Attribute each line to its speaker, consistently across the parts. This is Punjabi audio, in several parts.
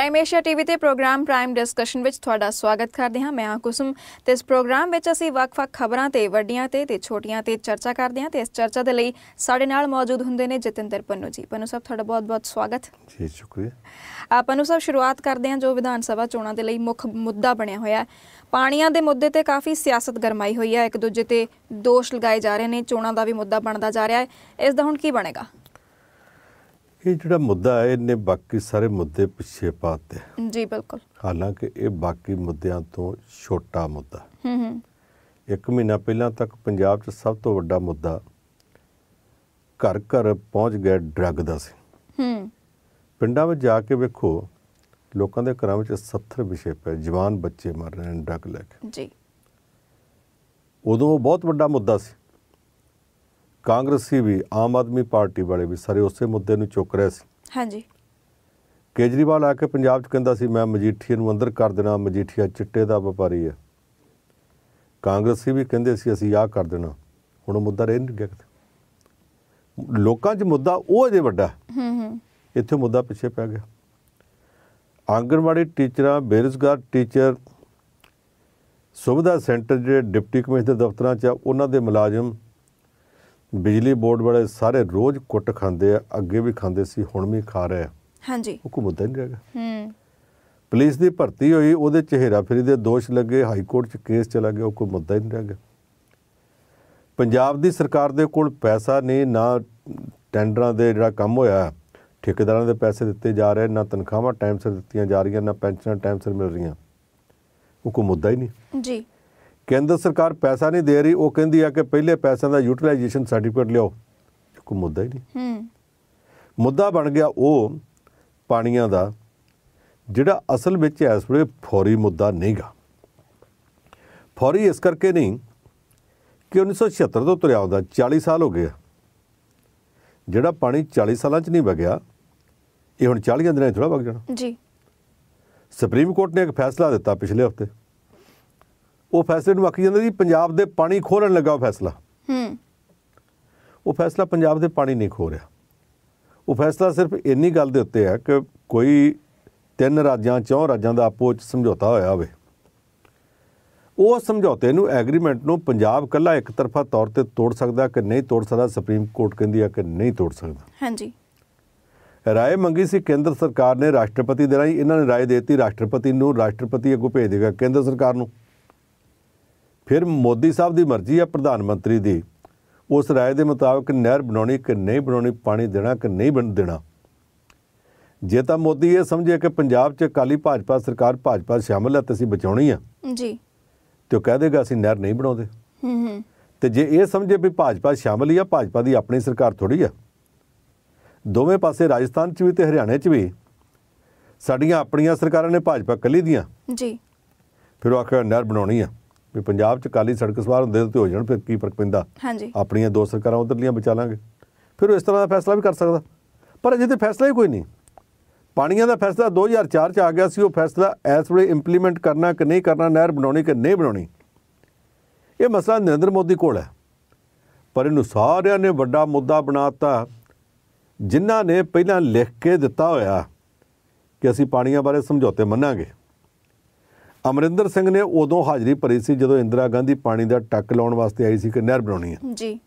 Speaker 1: ਪ੍ਰਾਈਮ ਏਸ਼ੀਆ ਟੀਵੀ ਤੇ ਪ੍ਰੋਗਰਾਮ ਪ੍ਰਾਈਮ ਡਿਸਕਸ਼ਨ ਵਿੱਚ ਤੁਹਾਡਾ ਸਵਾਗਤ ਕਰਦੇ ਹਾਂ ਮੈਂ ਹਾਂ ਕੁਸਮ ਤੇ ਇਸ ਪ੍ਰੋਗਰਾਮ ਵਿੱਚ ਅਸੀਂ ਵੱਖ-ਵੱਖ ਖਬਰਾਂ ਤੇ ਵੱਡੀਆਂ ਤੇ ਤੇ ਛੋਟੀਆਂ ਤੇ ਚਰਚਾ ਕਰਦੇ ਹਾਂ ਤੇ ਇਸ ਚਰਚਾ ਦੇ ਲਈ ਸਾਡੇ ਨਾਲ ਮੌਜੂਦ ਹੁੰਦੇ ਨੇ ਜਤਿੰਦਰ ਪੰਨੂ ਜੀ ਪੰਨੂ ਸਾਹਿਬ ਤੁਹਾਡਾ ਬਹੁਤ-ਬਹੁਤ ਸਵਾਗਤ ਜੀ ਸ਼ੁਕਰੀਆ ਆ ਪੰਨੂ ਸਾਹਿਬ ਸ਼ੁਰੂਆਤ ਕਰਦੇ ਹਾਂ ਜੋ ਵਿਧਾਨ ਸਭਾ ਚੋਣਾਂ ਦੇ ਲਈ ਮੁੱਖ ਮੁੱਦਾ ਬਣਿਆ ਹੋਇਆ ਹੈ ਪਾਣੀਆਂ ਦੇ ਮੁੱਦੇ ਤੇ ਕਾਫੀ ਸਿਆਸਤ ਗਰਮਾਈ ਹੋਈ ਹੈ ਇੱਕ ਦੂਜੇ ਤੇ ਦੋਸ਼ ਲਗਾਏ ਜਾ ਰਹੇ ਨੇ ਚੋਣਾਂ ਦਾ ਵੀ ਮੁੱਦਾ ਬਣਦਾ ਜਾ ਰਿਹਾ ਹੈ ਇਸ ਦਾ ਹੁਣ ਕੀ ਬਣੇਗਾ
Speaker 2: ਇਹ ਜਿਹੜਾ ਮੁੱਦਾ ਹੈ ਇਹਨੇ ਬਾਕੀ ਸਾਰੇ ਮੁੱਦੇ ਪਿੱਛੇ ਪਾਤੇ ਜੀ ਬਿਲਕੁਲ ਹਾਲਾਂਕਿ ਇਹ ਬਾਕੀ ਮੁੱਦਿਆਂ ਤੋਂ ਛੋਟਾ ਮੁੱਦਾ
Speaker 3: ਹੂੰ
Speaker 4: ਹੂੰ
Speaker 2: ਇੱਕ ਮਹੀਨਾ ਪਹਿਲਾਂ ਤੱਕ ਪੰਜਾਬ 'ਚ ਸਭ ਤੋਂ ਵੱਡਾ ਮੁੱਦਾ ਘਰ ਘਰ ਪਹੁੰਚ ਗਿਆ ਡਰੱਗ ਦਾ ਸੀ ਹੂੰ ਪਿੰਡਾਂ ਵਿੱਚ ਜਾ ਕੇ ਵੇਖੋ ਲੋਕਾਂ ਦੇ ਘਰਾਂ ਵਿੱਚ ਸੱਥਰ ਵਿਸ਼ੇ ਪਏ ਜਵਾਨ ਬੱਚੇ ਮਰ ਰਹੇ ਨੇ ਡਰੱਗ ਲੈ ਕੇ ਜੀ ਉਦੋਂ ਉਹ ਬਹੁਤ ਵੱਡਾ ਮੁੱਦਾ ਸੀ ਕਾਂਗਰਸੀ ਵੀ ਆਮ ਆਦਮੀ ਪਾਰਟੀ ਵਾਲੇ ਵੀ ਸਾਰੇ ਉਸੇ ਮੁੱਦੇ ਨੂੰ ਚੁੱਕ ਰਹੇ ਸੀ ਹਾਂਜੀ ਕੇਜਰੀਵਾਲ ਆ ਕੇ ਪੰਜਾਬ 'ਚ ਕਹਿੰਦਾ ਸੀ ਮੈਂ ਮਜੀਠੀਆ ਨੂੰ ਅੰਦਰ ਕਰ ਦੇਣਾ ਮਜੀਠੀਆ ਚਿੱਟੇ ਦਾ ਵਪਾਰੀ ਹੈ ਕਾਂਗਰਸੀ ਵੀ ਕਹਿੰਦੇ ਸੀ ਅਸੀਂ ਆਹ ਕਰ ਦੇਣਾ ਹੁਣ ਮੁੱਦਾ ਰਹਿ ਨਹੀਂ ਗਿਆ ਲੋਕਾਂ 'ਚ ਮੁੱਦਾ ਉਹ ਅਜੇ ਵੱਡਾ ਹੂੰ ਹੂੰ ਇੱਥੇ ਮੁੱਦਾ ਪਿੱਛੇ ਪੈ ਗਿਆ ਆਂਗਣਵਾੜੀ ਟੀਚਰਾਂ ਬੇਰੋਜ਼ਗਾਰ ਟੀਚਰ ਸੁਵਿਧਾ ਸੈਂਟਰ ਜਿਹੜੇ ਡਿਪਟੀ ਕਮਿਸ਼ਨਰ ਦਫ਼ਤਰਾਂ 'ਚ ਉਹਨਾਂ ਦੇ ਮੁਲਾਜ਼ਮ ਬਿਜਲੀ ਬੋਰਡ ਵਾਲੇ ਸਾਰੇ ਰੋਜ਼ ਕੁੱਟ ਖਾਂਦੇ ਆ ਅੱਗੇ ਵੀ ਖਾਂਦੇ ਸੀ ਹੁਣ ਵੀ ਖਾ ਰਹੇ ਆ ਹਾਂਜੀ ਉਦਾਂ ਨਹੀਂ ਰਹੇਗਾ ਹੂੰ ਪੁਲਿਸ ਦੀ ਭਰਤੀ ਹੋਈ ਉਹਦੇ ਚਿਹਰਾ ਫੇਰੀ ਦੇ ਦੋਸ਼ ਲੱਗੇ ਹਾਈ ਕੋਰਟ 'ਚ ਕੇਸ ਚਲਾ ਗਿਆ ਉਹ ਕੋਈ ਮੁੱਦਾ ਹੀ ਨਹੀਂ ਰਹੇਗਾ ਪੰਜਾਬ ਦੀ ਸਰਕਾਰ ਦੇ ਕੋਲ ਪੈਸਾ ਨਹੀਂ ਨਾ ਟੈਂਡਰਾਂ ਦੇ ਜਿਹੜਾ ਕੰਮ ਹੋਇਆ ਠੇਕੇਦਾਰਾਂ ਦੇ ਪੈਸੇ ਦਿੱਤੇ ਜਾ ਰਹੇ ਨਾ ਤਨਖਾਹਾਂ ਟਾਈਮ ਸਿਰ ਦਿੱਤੀਆਂ ਜਾ ਰਹੀਆਂ ਨਾ ਪੈਨਸ਼ਨਾਂ ਟਾਈਮ ਸਿਰ ਮਿਲ ਰਹੀਆਂ ਉਹ ਕੋਈ ਮੁੱਦਾ ਹੀ ਨਹੀਂ ਜੀ ਕੇਂਦਰ ਸਰਕਾਰ ਪੈਸਾ ਨਹੀਂ ਦੇ ਰਹੀ ਉਹ ਕਹਿੰਦੀ ਆ ਕਿ ਪਹਿਲੇ ਪੈਸਿਆਂ ਦਾ ਯੂਟਿਲਾਈਜੇਸ਼ਨ ਸਰਟੀਫਿਕੇਟ ਲਿਓ ਕੋਈ ਮੁੱਦਾ ਹੀ ਨਹੀਂ ਹੂੰ ਮੁੱਦਾ ਬਣ ਗਿਆ ਉਹ ਪਾਣੀਆਂ ਦਾ ਜਿਹੜਾ ਅਸਲ ਵਿੱਚ ਇਸ ਵੇਲੇ ਫੌਰੀ ਮੁੱਦਾ ਨਹੀਂਗਾ ਫੌਰੀ ਇਸ ਕਰਕੇ ਨਹੀਂ ਕਿ 1976 ਤੋਂ ਤੁਰਿਆ ਹੁੰਦਾ 40 ਸਾਲ ਹੋ ਗਏ ਜਿਹੜਾ ਪਾਣੀ 40 ਸਾਲਾਂ 'ਚ ਨਹੀਂ ਵਗਿਆ ਇਹ ਹੁਣ 40 ਦਿਨਾਂ 'ਚ ਥੋੜਾ ਵਗ ਜਾਣਾ ਜੀ ਸੁਪਰੀਮ ਕੋਰਟ ਨੇ ਇੱਕ ਫੈਸਲਾ ਦਿੱਤਾ ਪਿਛਲੇ ਹਫਤੇ ਉਹ ਫੈਸਲੇ ਨੂੰ ਆਖੀ ਜਾਂਦਾ ਜੀ ਪੰਜਾਬ ਦੇ ਪਾਣੀ ਖੋਲਣ ਲੱਗਾ ਉਹ ਫੈਸਲਾ ਹੂੰ ਉਹ ਫੈਸਲਾ ਪੰਜਾਬ ਦੇ ਪਾਣੀ ਨਹੀਂ ਖੋ ਰਿਹਾ ਉਹ ਫੈਸਲਾ ਸਿਰਫ ਇੰਨੀ ਗੱਲ ਦੇ ਉੱਤੇ ਹੈ ਕਿ ਕੋਈ ਤਿੰਨ ਰਾਜਾਂ ਚੌਂ ਰਾਜਾਂ ਦਾ ਆਪੋ ਵਿੱਚ ਸਮਝੌਤਾ ਹੋਇਆ ਹੋਵੇ ਉਹ ਸਮਝੌਤੇ ਨੂੰ ਐਗਰੀਮੈਂਟ ਨੂੰ ਪੰਜਾਬ ਇਕੱਲਾ ਇੱਕ ਤਰਫਾ ਤੌਰ ਤੇ ਤੋੜ ਸਕਦਾ ਕਿ ਨਹੀਂ ਤੋੜ ਸਕਦਾ ਸੁਪਰੀਮ ਕੋਰਟ ਕਹਿੰਦੀ ਹੈ ਕਿ ਨਹੀਂ ਤੋੜ ਸਕਦਾ ਹਾਂਜੀ ਰਾਏ ਮੰਗੀ ਸੀ ਕੇਂਦਰ ਸਰਕਾਰ ਨੇ ਰਾਸ਼ਟਰਪਤੀ ਦੇ ਰਾਹੀਂ ਇਹਨਾਂ ਨੇ ਰਾਏ ਦਿੱਤੀ ਰਾਸ਼ਟਰਪਤੀ ਨੂੰ ਰਾਸ਼ਟਰਪਤੀ ਅੱਗੇ ਭੇਜ ਦੇਗਾ ਕੇਂਦਰ ਸਰਕਾਰ ਨੂੰ ਫਿਰ ਮੋਦੀ ਸਾਹਿਬ ਦੀ ਮਰਜ਼ੀ ਹੈ ਪ੍ਰਧਾਨ ਮੰਤਰੀ ਦੀ ਉਸ ਰਾਏ ਦੇ ਮੁਤਾਬਕ ਨਹਿਰ ਬਣਾਉਣੀ ਕਿ ਨਹੀਂ ਬਣਾਉਣੀ ਪਾਣੀ ਦੇਣਾ ਕਿ ਨਹੀਂ ਬਣ ਦੇਣਾ ਜੇ ਤਾਂ ਮੋਦੀ ਇਹ ਸਮਝੇ ਕਿ ਪੰਜਾਬ 'ਚ ਕਾਲੀ ਭਾਜਪਾ ਸਰਕਾਰ ਭਾਜਪਾ ਸ਼ਾਮਲ ਹੈ ਤੇ ਅਸੀਂ ਬਚਾਉਣੀ ਆ ਜੀ ਤੇ ਉਹ ਕਹਿ ਦੇਗਾ ਅਸੀਂ ਨਹਿਰ ਨਹੀਂ ਬਣਾਉਂਦੇ ਹੂੰ ਹੂੰ ਤੇ ਜੇ ਇਹ ਸਮਝੇ ਵੀ ਭਾਜਪਾ ਸ਼ਾਮਲ ਹੀ ਆ ਭਾਜਪਾ ਦੀ ਆਪਣੀ ਸਰਕਾਰ ਥੋੜੀ ਆ ਦੋਵੇਂ ਪਾਸੇ ਰਾਜਸਥਾਨ 'ਚ ਵੀ ਤੇ ਹਰਿਆਣੇ 'ਚ ਵੀ ਸਾਡੀਆਂ ਆਪਣੀਆਂ ਸਰਕਾਰਾਂ ਨੇ ਭਾਜਪਾ ਕੱਲੀ ਦੀਆਂ ਜੀ ਫਿਰ ਉਹ ਆਖਿਆ ਨਹਿਰ ਬਣਾਉਣੀ ਆ ਵੀ ਪੰਜਾਬ 'ਚ ਕਾਲੀ ਸੜਕ ਸਵਾਰ ਹੁੰਦੇ ਤੇ ਹੋ ਜਾਣ ਫਿਰ ਕੀ ਫਰਕ ਪੈਂਦਾ ਹਾਂਜੀ ਆਪਣੀਆਂ ਦੋ ਸਰਕਾਰਾਂ ਉਧਰਲੀਆਂ ਬਚਾ ਲਾਂਗੇ ਫਿਰ ਉਹ ਇਸ ਤਰ੍ਹਾਂ ਦਾ ਫੈਸਲਾ ਵੀ ਕਰ ਸਕਦਾ ਪਰ ਅਜੇ ਤੇ ਫੈਸਲਾ ਹੀ ਕੋਈ ਨਹੀਂ ਪਾਣੀਆਂ ਦਾ ਫੈਸਲਾ 2004 ਚ ਆ ਗਿਆ ਸੀ ਉਹ ਫੈਸਲਾ ਐਸ ਵੇਲੇ ਇੰਪਲੀਮੈਂਟ ਕਰਨਾ ਕਿ ਨਹੀਂ ਕਰਨਾ ਨਹਿਰ ਬਣਾਉਣੀ ਕਿ ਨਹੀਂ ਬਣਾਉਣੀ ਇਹ ਮਸਲਾ ਨਰਿੰਦਰ ਮੋਦੀ ਕੋਲ ਹੈ ਪਰ ਇਹਨੂੰ ਸਾਰਿਆਂ ਨੇ ਵੱਡਾ ਮੁੱਦਾ ਬਣਾਤਾ ਜਿਨ੍ਹਾਂ ਨੇ ਪਹਿਲਾਂ ਲਿਖ ਕੇ ਦਿੱਤਾ ਹੋਇਆ ਕਿ ਅਸੀਂ ਪਾਣੀਆਂ ਬਾਰੇ ਸਮਝੌਤੇ ਮੰਨਾਂਗੇ ਅਮਰਿੰਦਰ ਸਿੰਘ ਨੇ ਉਦੋਂ ਹਾਜ਼ਰੀ ਭਰੀ ਸੀ ਜਦੋਂ ਇੰਦਰਾ ਗਾਂਧੀ ਪਾਣੀ ਦਾ ਟੱਕ ਲਾਉਣ ਵਾਸਤੇ ਆਈ ਸੀ ਕਿ ਨਹਿਰ ਬਣਾਉਣੀ ਹੈ ਜੀ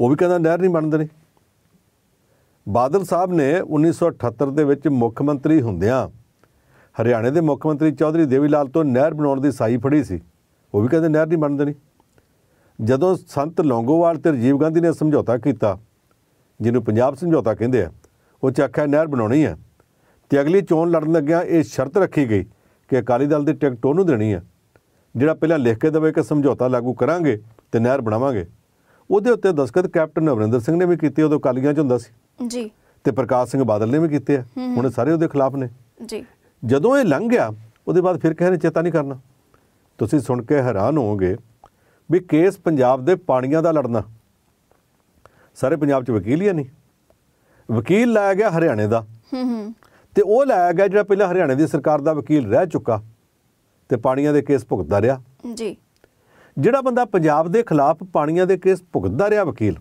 Speaker 2: ਉਹ ਵੀ ਕਹਿੰਦਾ ਨਹਿਰ ਨਹੀਂ ਬਣਦੇ ਨੇ ਬਾਦਲ ਸਾਹਿਬ ਨੇ 1978 ਦੇ ਵਿੱਚ ਮੁੱਖ ਮੰਤਰੀ ਹੁੰਦਿਆਂ ਹਰਿਆਣੇ ਦੇ ਮੁੱਖ ਮੰਤਰੀ ਚੌਧਰੀ ਦੇਵੀ ਲਾਲ ਤੋਂ ਨਹਿਰ ਬਣਾਉਣ ਦੀ ਸਾਈ ਫੜੀ ਸੀ ਉਹ ਵੀ ਕਹਿੰਦੇ ਨਹਿਰ ਨਹੀਂ ਬਣਦੇ ਨੇ ਜਦੋਂ ਸੰਤ ਲੌਂਗੋਵਾਲ ਤੇ ਰਜੀਵ ਗਾਂਧੀ ਨੇ ਸਮਝੌਤਾ ਕੀਤਾ ਜਿਹਨੂੰ ਪੰਜਾਬ ਸਮਝੌਤਾ ਕਹਿੰਦੇ ਆ ਉਹ ਚ ਆਖਿਆ ਨਹਿਰ ਬਣਾਉਣੀ ਹੈ ਤੇ ਅਗਲੀ ਚੋਣ ਲੜਨ ਲੱਗਿਆ ਇਹ ਸ਼ਰਤ ਰੱਖੀ ਗਈ ਕਿ ਅਕਾਲੀ ਦਲ ਦੀ ਟਿਕਟ ਉਹਨੂੰ ਦੇਣੀ ਹੈ ਜਿਹੜਾ ਪਹਿਲਾਂ ਲਿਖ ਕੇ ਦੇਵੇ ਕਿ ਸਮਝੌਤਾ ਲਾਗੂ ਕਰਾਂਗੇ ਤੇ ਨਹਿਰ ਬਣਾਵਾਂਗੇ ਉਹਦੇ ਉੱਤੇ ਦਸਖਤ ਕੈਪਟਨ ਨਵਿੰਦਰ ਸਿੰਘ ਨੇ ਵੀ ਕੀਤੇ ਉਦੋਂ ਕਾਲੀਆਂ 'ਚ ਹੁੰਦਾ ਸੀ ਜੀ ਤੇ ਪ੍ਰਕਾਸ਼ ਸਿੰਘ ਬਾਦਲ ਨੇ ਵੀ ਕੀਤੇ ਆ ਹੁਣ ਸਾਰੇ ਉਹਦੇ ਖਿਲਾਫ ਨੇ ਜੀ ਜਦੋਂ ਇਹ ਲੰਘ ਗਿਆ ਉਹਦੇ ਬਾਅਦ ਫਿਰ ਕਹਿੰਦੇ ਨੇ ਚੇਤਾ ਨਹੀਂ ਕਰਨਾ ਤੁਸੀਂ ਸੁਣ ਕੇ ਹੈਰਾਨ ਹੋਵੋਗੇ ਵੀ ਕੇਸ ਪੰਜਾਬ ਦੇ ਪਾਣੀਆਂ ਦਾ ਲੜਨਾ ਸਾਰੇ ਪੰਜਾਬ 'ਚ ਵਕੀਲ ਹੀ ਨਹੀਂ ਵਕੀਲ ਲਾਇਆ ਗਿਆ ਹਰਿਆਣੇ ਦਾ ਹੂੰ ਹੂੰ ਤੇ ਉਹ ਲਾਇਆ ਗਿਆ ਜਿਹੜਾ ਪਹਿਲਾਂ ਹਰਿਆਣੇ ਦੀ ਸਰਕਾਰ ਦਾ ਵਕੀਲ ਰਹਿ ਚੁੱਕਾ ਤੇ ਪਾਣੀਆਂ ਦੇ ਕੇਸ ਭੁਗਤਦਾ ਰਿਹਾ ਜੀ ਜਿਹੜਾ ਬੰਦਾ ਪੰਜਾਬ ਦੇ ਖਿਲਾਫ ਪਾਣੀਆਂ ਦੇ ਕੇਸ ਭੁਗਤਦਾ ਰਿਹਾ ਵਕੀਲ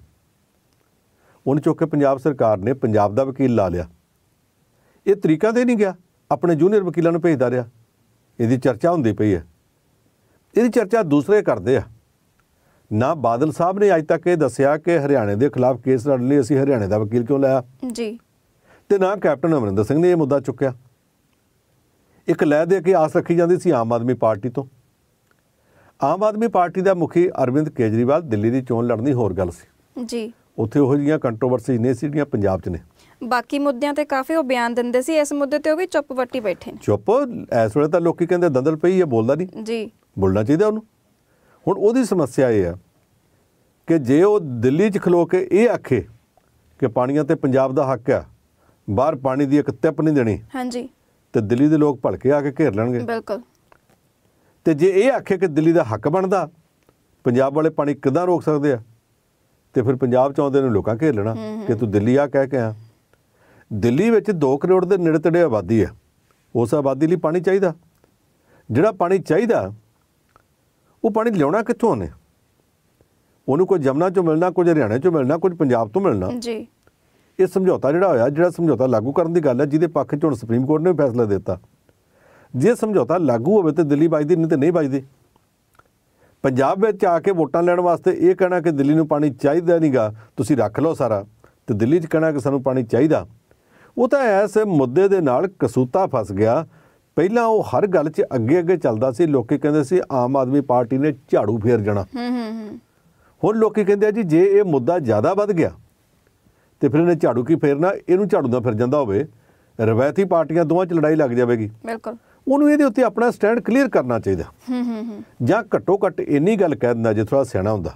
Speaker 2: ਉਹਨ ਚੁੱਕ ਕੇ ਪੰਜਾਬ ਸਰਕਾਰ ਨੇ ਪੰਜਾਬ ਦਾ ਵਕੀਲ ਲਾ ਲਿਆ ਇਹ ਤਰੀਕਾ ਤੇ ਨਹੀਂ ਗਿਆ ਆਪਣੇ ਜੂਨੀਅਰ ਵਕੀਲਾਂ ਨੂੰ ਭੇਜਦਾ ਰਿਹਾ ਇਹਦੀ ਚਰਚਾ ਹੁੰਦੀ ਪਈ ਹੈ ਇਹਦੀ ਚਰਚਾ ਦੂਸਰੇ ਕਰਦੇ ਆ ਨਾ ਬਾਦਲ ਸਾਹਿਬ ਨੇ ਅੱਜ ਤੱਕ ਇਹ ਦੱਸਿਆ ਕਿ ਹਰਿਆਣੇ ਦੇ ਖਿਲਾਫ ਕੇਸ ਲੜਨ ਲਈ ਅਸੀਂ ਹਰਿਆਣੇ ਦਾ ਵਕੀਲ ਕਿਉਂ ਲਾਇਆ ਜੀ ਤੇ ਨਾ ਕੈਪਟਨ ਅਮਰਿੰਦਰ ਸਿੰਘ ਨੇ ਇਹ ਮੁੱਦਾ ਚੁੱਕਿਆ ਇੱਕ ਲੈ ਦੇ ਕੇ ਆਸ ਰੱਖੀ ਜਾਂਦੀ ਸੀ ਆਮ ਆਦਮੀ ਪਾਰਟੀ ਤੋਂ ਆਮ ਆਦਮੀ ਪਾਰਟੀ ਦਾ ਮੁਖੀ ਅਰਵਿੰਦ ਕੇਜਰੀਵਾਲ ਦਿੱਲੀ ਦੀ ਚੋਣ ਲੜਨੀ ਹੋਰ ਗੱਲ ਸੀ ਜੀ ਉੱਥੇ ਉਹ ਜੀਆਂ ਕੰਟਰੋਵਰਸੀ ਨੇ ਸੀ ਜਿਹੜੀਆਂ ਪੰਜਾਬ 'ਚ ਨੇ
Speaker 1: ਬਾਕੀ ਮੁੱਦਿਆਂ ਤੇ ਕਾਫੀ ਉਹ ਬਿਆਨ ਦਿੰਦੇ ਸੀ ਇਸ ਮੁੱਦੇ ਤੇ ਉਹ ਵੀ ਚੁੱਪ ਵੱਟੀ ਬੈਠੇ ਨੇ
Speaker 2: ਚੁੱਪ ਐਸ ਵੇਲੇ ਤਾਂ ਲੋਕੀ ਕਹਿੰਦੇ ਦੰਦਲ ਪਈ ਇਹ ਬੋਲਦਾ ਨਹੀਂ ਜੀ ਬੋਲਣਾ ਚਾਹੀਦਾ ਉਹਨੂੰ ਹੁਣ ਉਹਦੀ ਸਮੱਸਿਆ ਇਹ ਹੈ ਕਿ ਜੇ ਉਹ ਦਿੱਲੀ 'ਚ ਖਲੋ ਕੇ ਇਹ ਆਖੇ ਕਿ ਪਾਣੀਆਂ ਤੇ ਪੰਜਾਬ ਦਾ ਹੱਕ ਹੈ ਬਾਹਰ ਪਾਣੀ ਦੀ ਇੱਕ ਤਿਪ ਨਹੀਂ ਦੇਣੀ ਹਾਂਜੀ ਤੇ ਦਿੱਲੀ ਦੇ ਲੋਕ ਭਲਕੇ ਆ ਕੇ ਘੇਰ ਲੈਣਗੇ ਬਿਲਕੁਲ ਤੇ ਜੇ ਇਹ ਆਖੇ ਕਿ ਦਿੱਲੀ ਦਾ ਹੱਕ ਬਣਦਾ ਪੰਜਾਬ ਵਾਲੇ ਪਾਣੀ ਕਿਦਾਂ ਰੋਕ ਸਕਦੇ ਆ ਤੇ ਫਿਰ ਪੰਜਾਬ ਚ ਆਉਂਦੇ ਨੂੰ ਲੋਕਾਂ ਘੇਰ ਲੈਣਾ ਕਿ ਤੂੰ ਦਿੱਲੀ ਆ ਕਹਿ ਕੇ ਆ ਦਿੱਲੀ ਵਿੱਚ 2 ਕਰੋੜ ਦੇ ਨੇੜੇ ਤੜੇ ਆਬਾਦੀ ਆ ਉਸ ਆਬਾਦੀ ਲਈ ਪਾਣੀ ਚਾਹੀਦਾ ਜਿਹੜਾ ਪਾਣੀ ਚਾਹੀਦਾ ਉਹ ਪਾਣੀ ਲਿਆਉਣਾ ਕਿੱਥੋਂ ਨੇ ਉਹਨੂੰ ਕੋਈ ਜਮਨਾ ਚੋਂ ਮਿਲਣਾ ਕੋਈ ਹਰਿਆਣਾ ਚੋਂ ਮਿਲਣਾ ਕੋਈ ਪੰਜਾਬ ਤੋਂ ਮਿਲਣਾ ਜੀ ਇਹ ਸਮਝੌਤਾ ਜਿਹੜਾ ਹੋਇਆ ਜਿਹੜਾ ਸਮਝੌਤਾ ਲਾਗੂ ਕਰਨ ਦੀ ਗੱਲ ਹੈ ਜਿਹਦੇ ਪੱਖ 'ਚ ਹੁਣ ਸੁਪਰੀਮ ਕੋਰਟ ਨੇ ਫੈਸਲਾ ਦਿੱਤਾ ਜੇ ਸਮਝੌਤਾ ਲਾਗੂ ਹੋਵੇ ਤੇ ਦਿੱਲੀ ਵੱਜਦੀ ਨਹੀਂ ਤੇ ਨਹੀਂ ਵੱਜਦੀ ਪੰਜਾਬ ਵਿੱਚ ਆ ਕੇ ਵੋਟਾਂ ਲੈਣ ਵਾਸਤੇ ਇਹ ਕਹਿਣਾ ਕਿ ਦਿੱਲੀ ਨੂੰ ਪਾਣੀ ਚਾਹੀਦਾ ਨਹੀਂਗਾ ਤੁਸੀਂ ਰੱਖ ਲਓ ਸਾਰਾ ਤੇ ਦਿੱਲੀ 'ਚ ਕਹਿਣਾ ਕਿ ਸਾਨੂੰ ਪਾਣੀ ਚਾਹੀਦਾ ਉਹ ਤਾਂ ਐਸ ਮੁੱਦੇ ਦੇ ਨਾਲ ਕਸੂਤਾ ਫਸ ਗਿਆ ਪਹਿਲਾਂ ਉਹ ਹਰ ਗੱਲ 'ਚ ਅੱਗੇ ਅੱਗੇ ਚੱਲਦਾ ਸੀ ਲੋਕੀ ਕਹਿੰਦੇ ਸੀ ਆਮ ਆਦਮੀ ਪਾਰਟੀ ਨੇ ਝਾੜੂ ਫੇਰ ਜਾਣਾ
Speaker 4: ਹੂੰ ਹੂੰ
Speaker 2: ਹੁਣ ਲੋਕੀ ਕਹਿੰਦੇ ਆ ਜੀ ਜੇ ਇਹ ਮੁੱਦਾ ਜ਼ਿਆਦਾ ਵੱਧ ਗਿਆ ਤੇ ਫਿਰ ਇਹਨੇ ਝਾੜੂ ਕੀ ਫੇਰਨਾ ਇਹਨੂੰ ਝਾੜੂ ਦਾ ਫਿਰ ਜਾਂਦਾ ਹੋਵੇ ਰਵਾਇਤੀ ਪਾਰਟੀਆਂ ਦੋਵਾਂ 'ਚ ਲੜਾਈ ਲੱਗ ਜਾਵੇਗੀ ਬਿਲਕੁਲ ਉਹਨੂੰ ਇਹਦੇ ਉੱਤੇ ਆਪਣਾ ਸਟੈਂਡ ਕਲੀਅਰ ਕਰਨਾ ਚਾਹੀਦਾ ਹੂੰ ਹੂੰ ਜਾਂ ਘੱਟੋ ਘੱਟ ਇੰਨੀ ਗੱਲ ਕਹਿ ਦਿੰਦਾ ਜੇ ਥੋੜਾ ਸਿਆਣਾ ਹੁੰਦਾ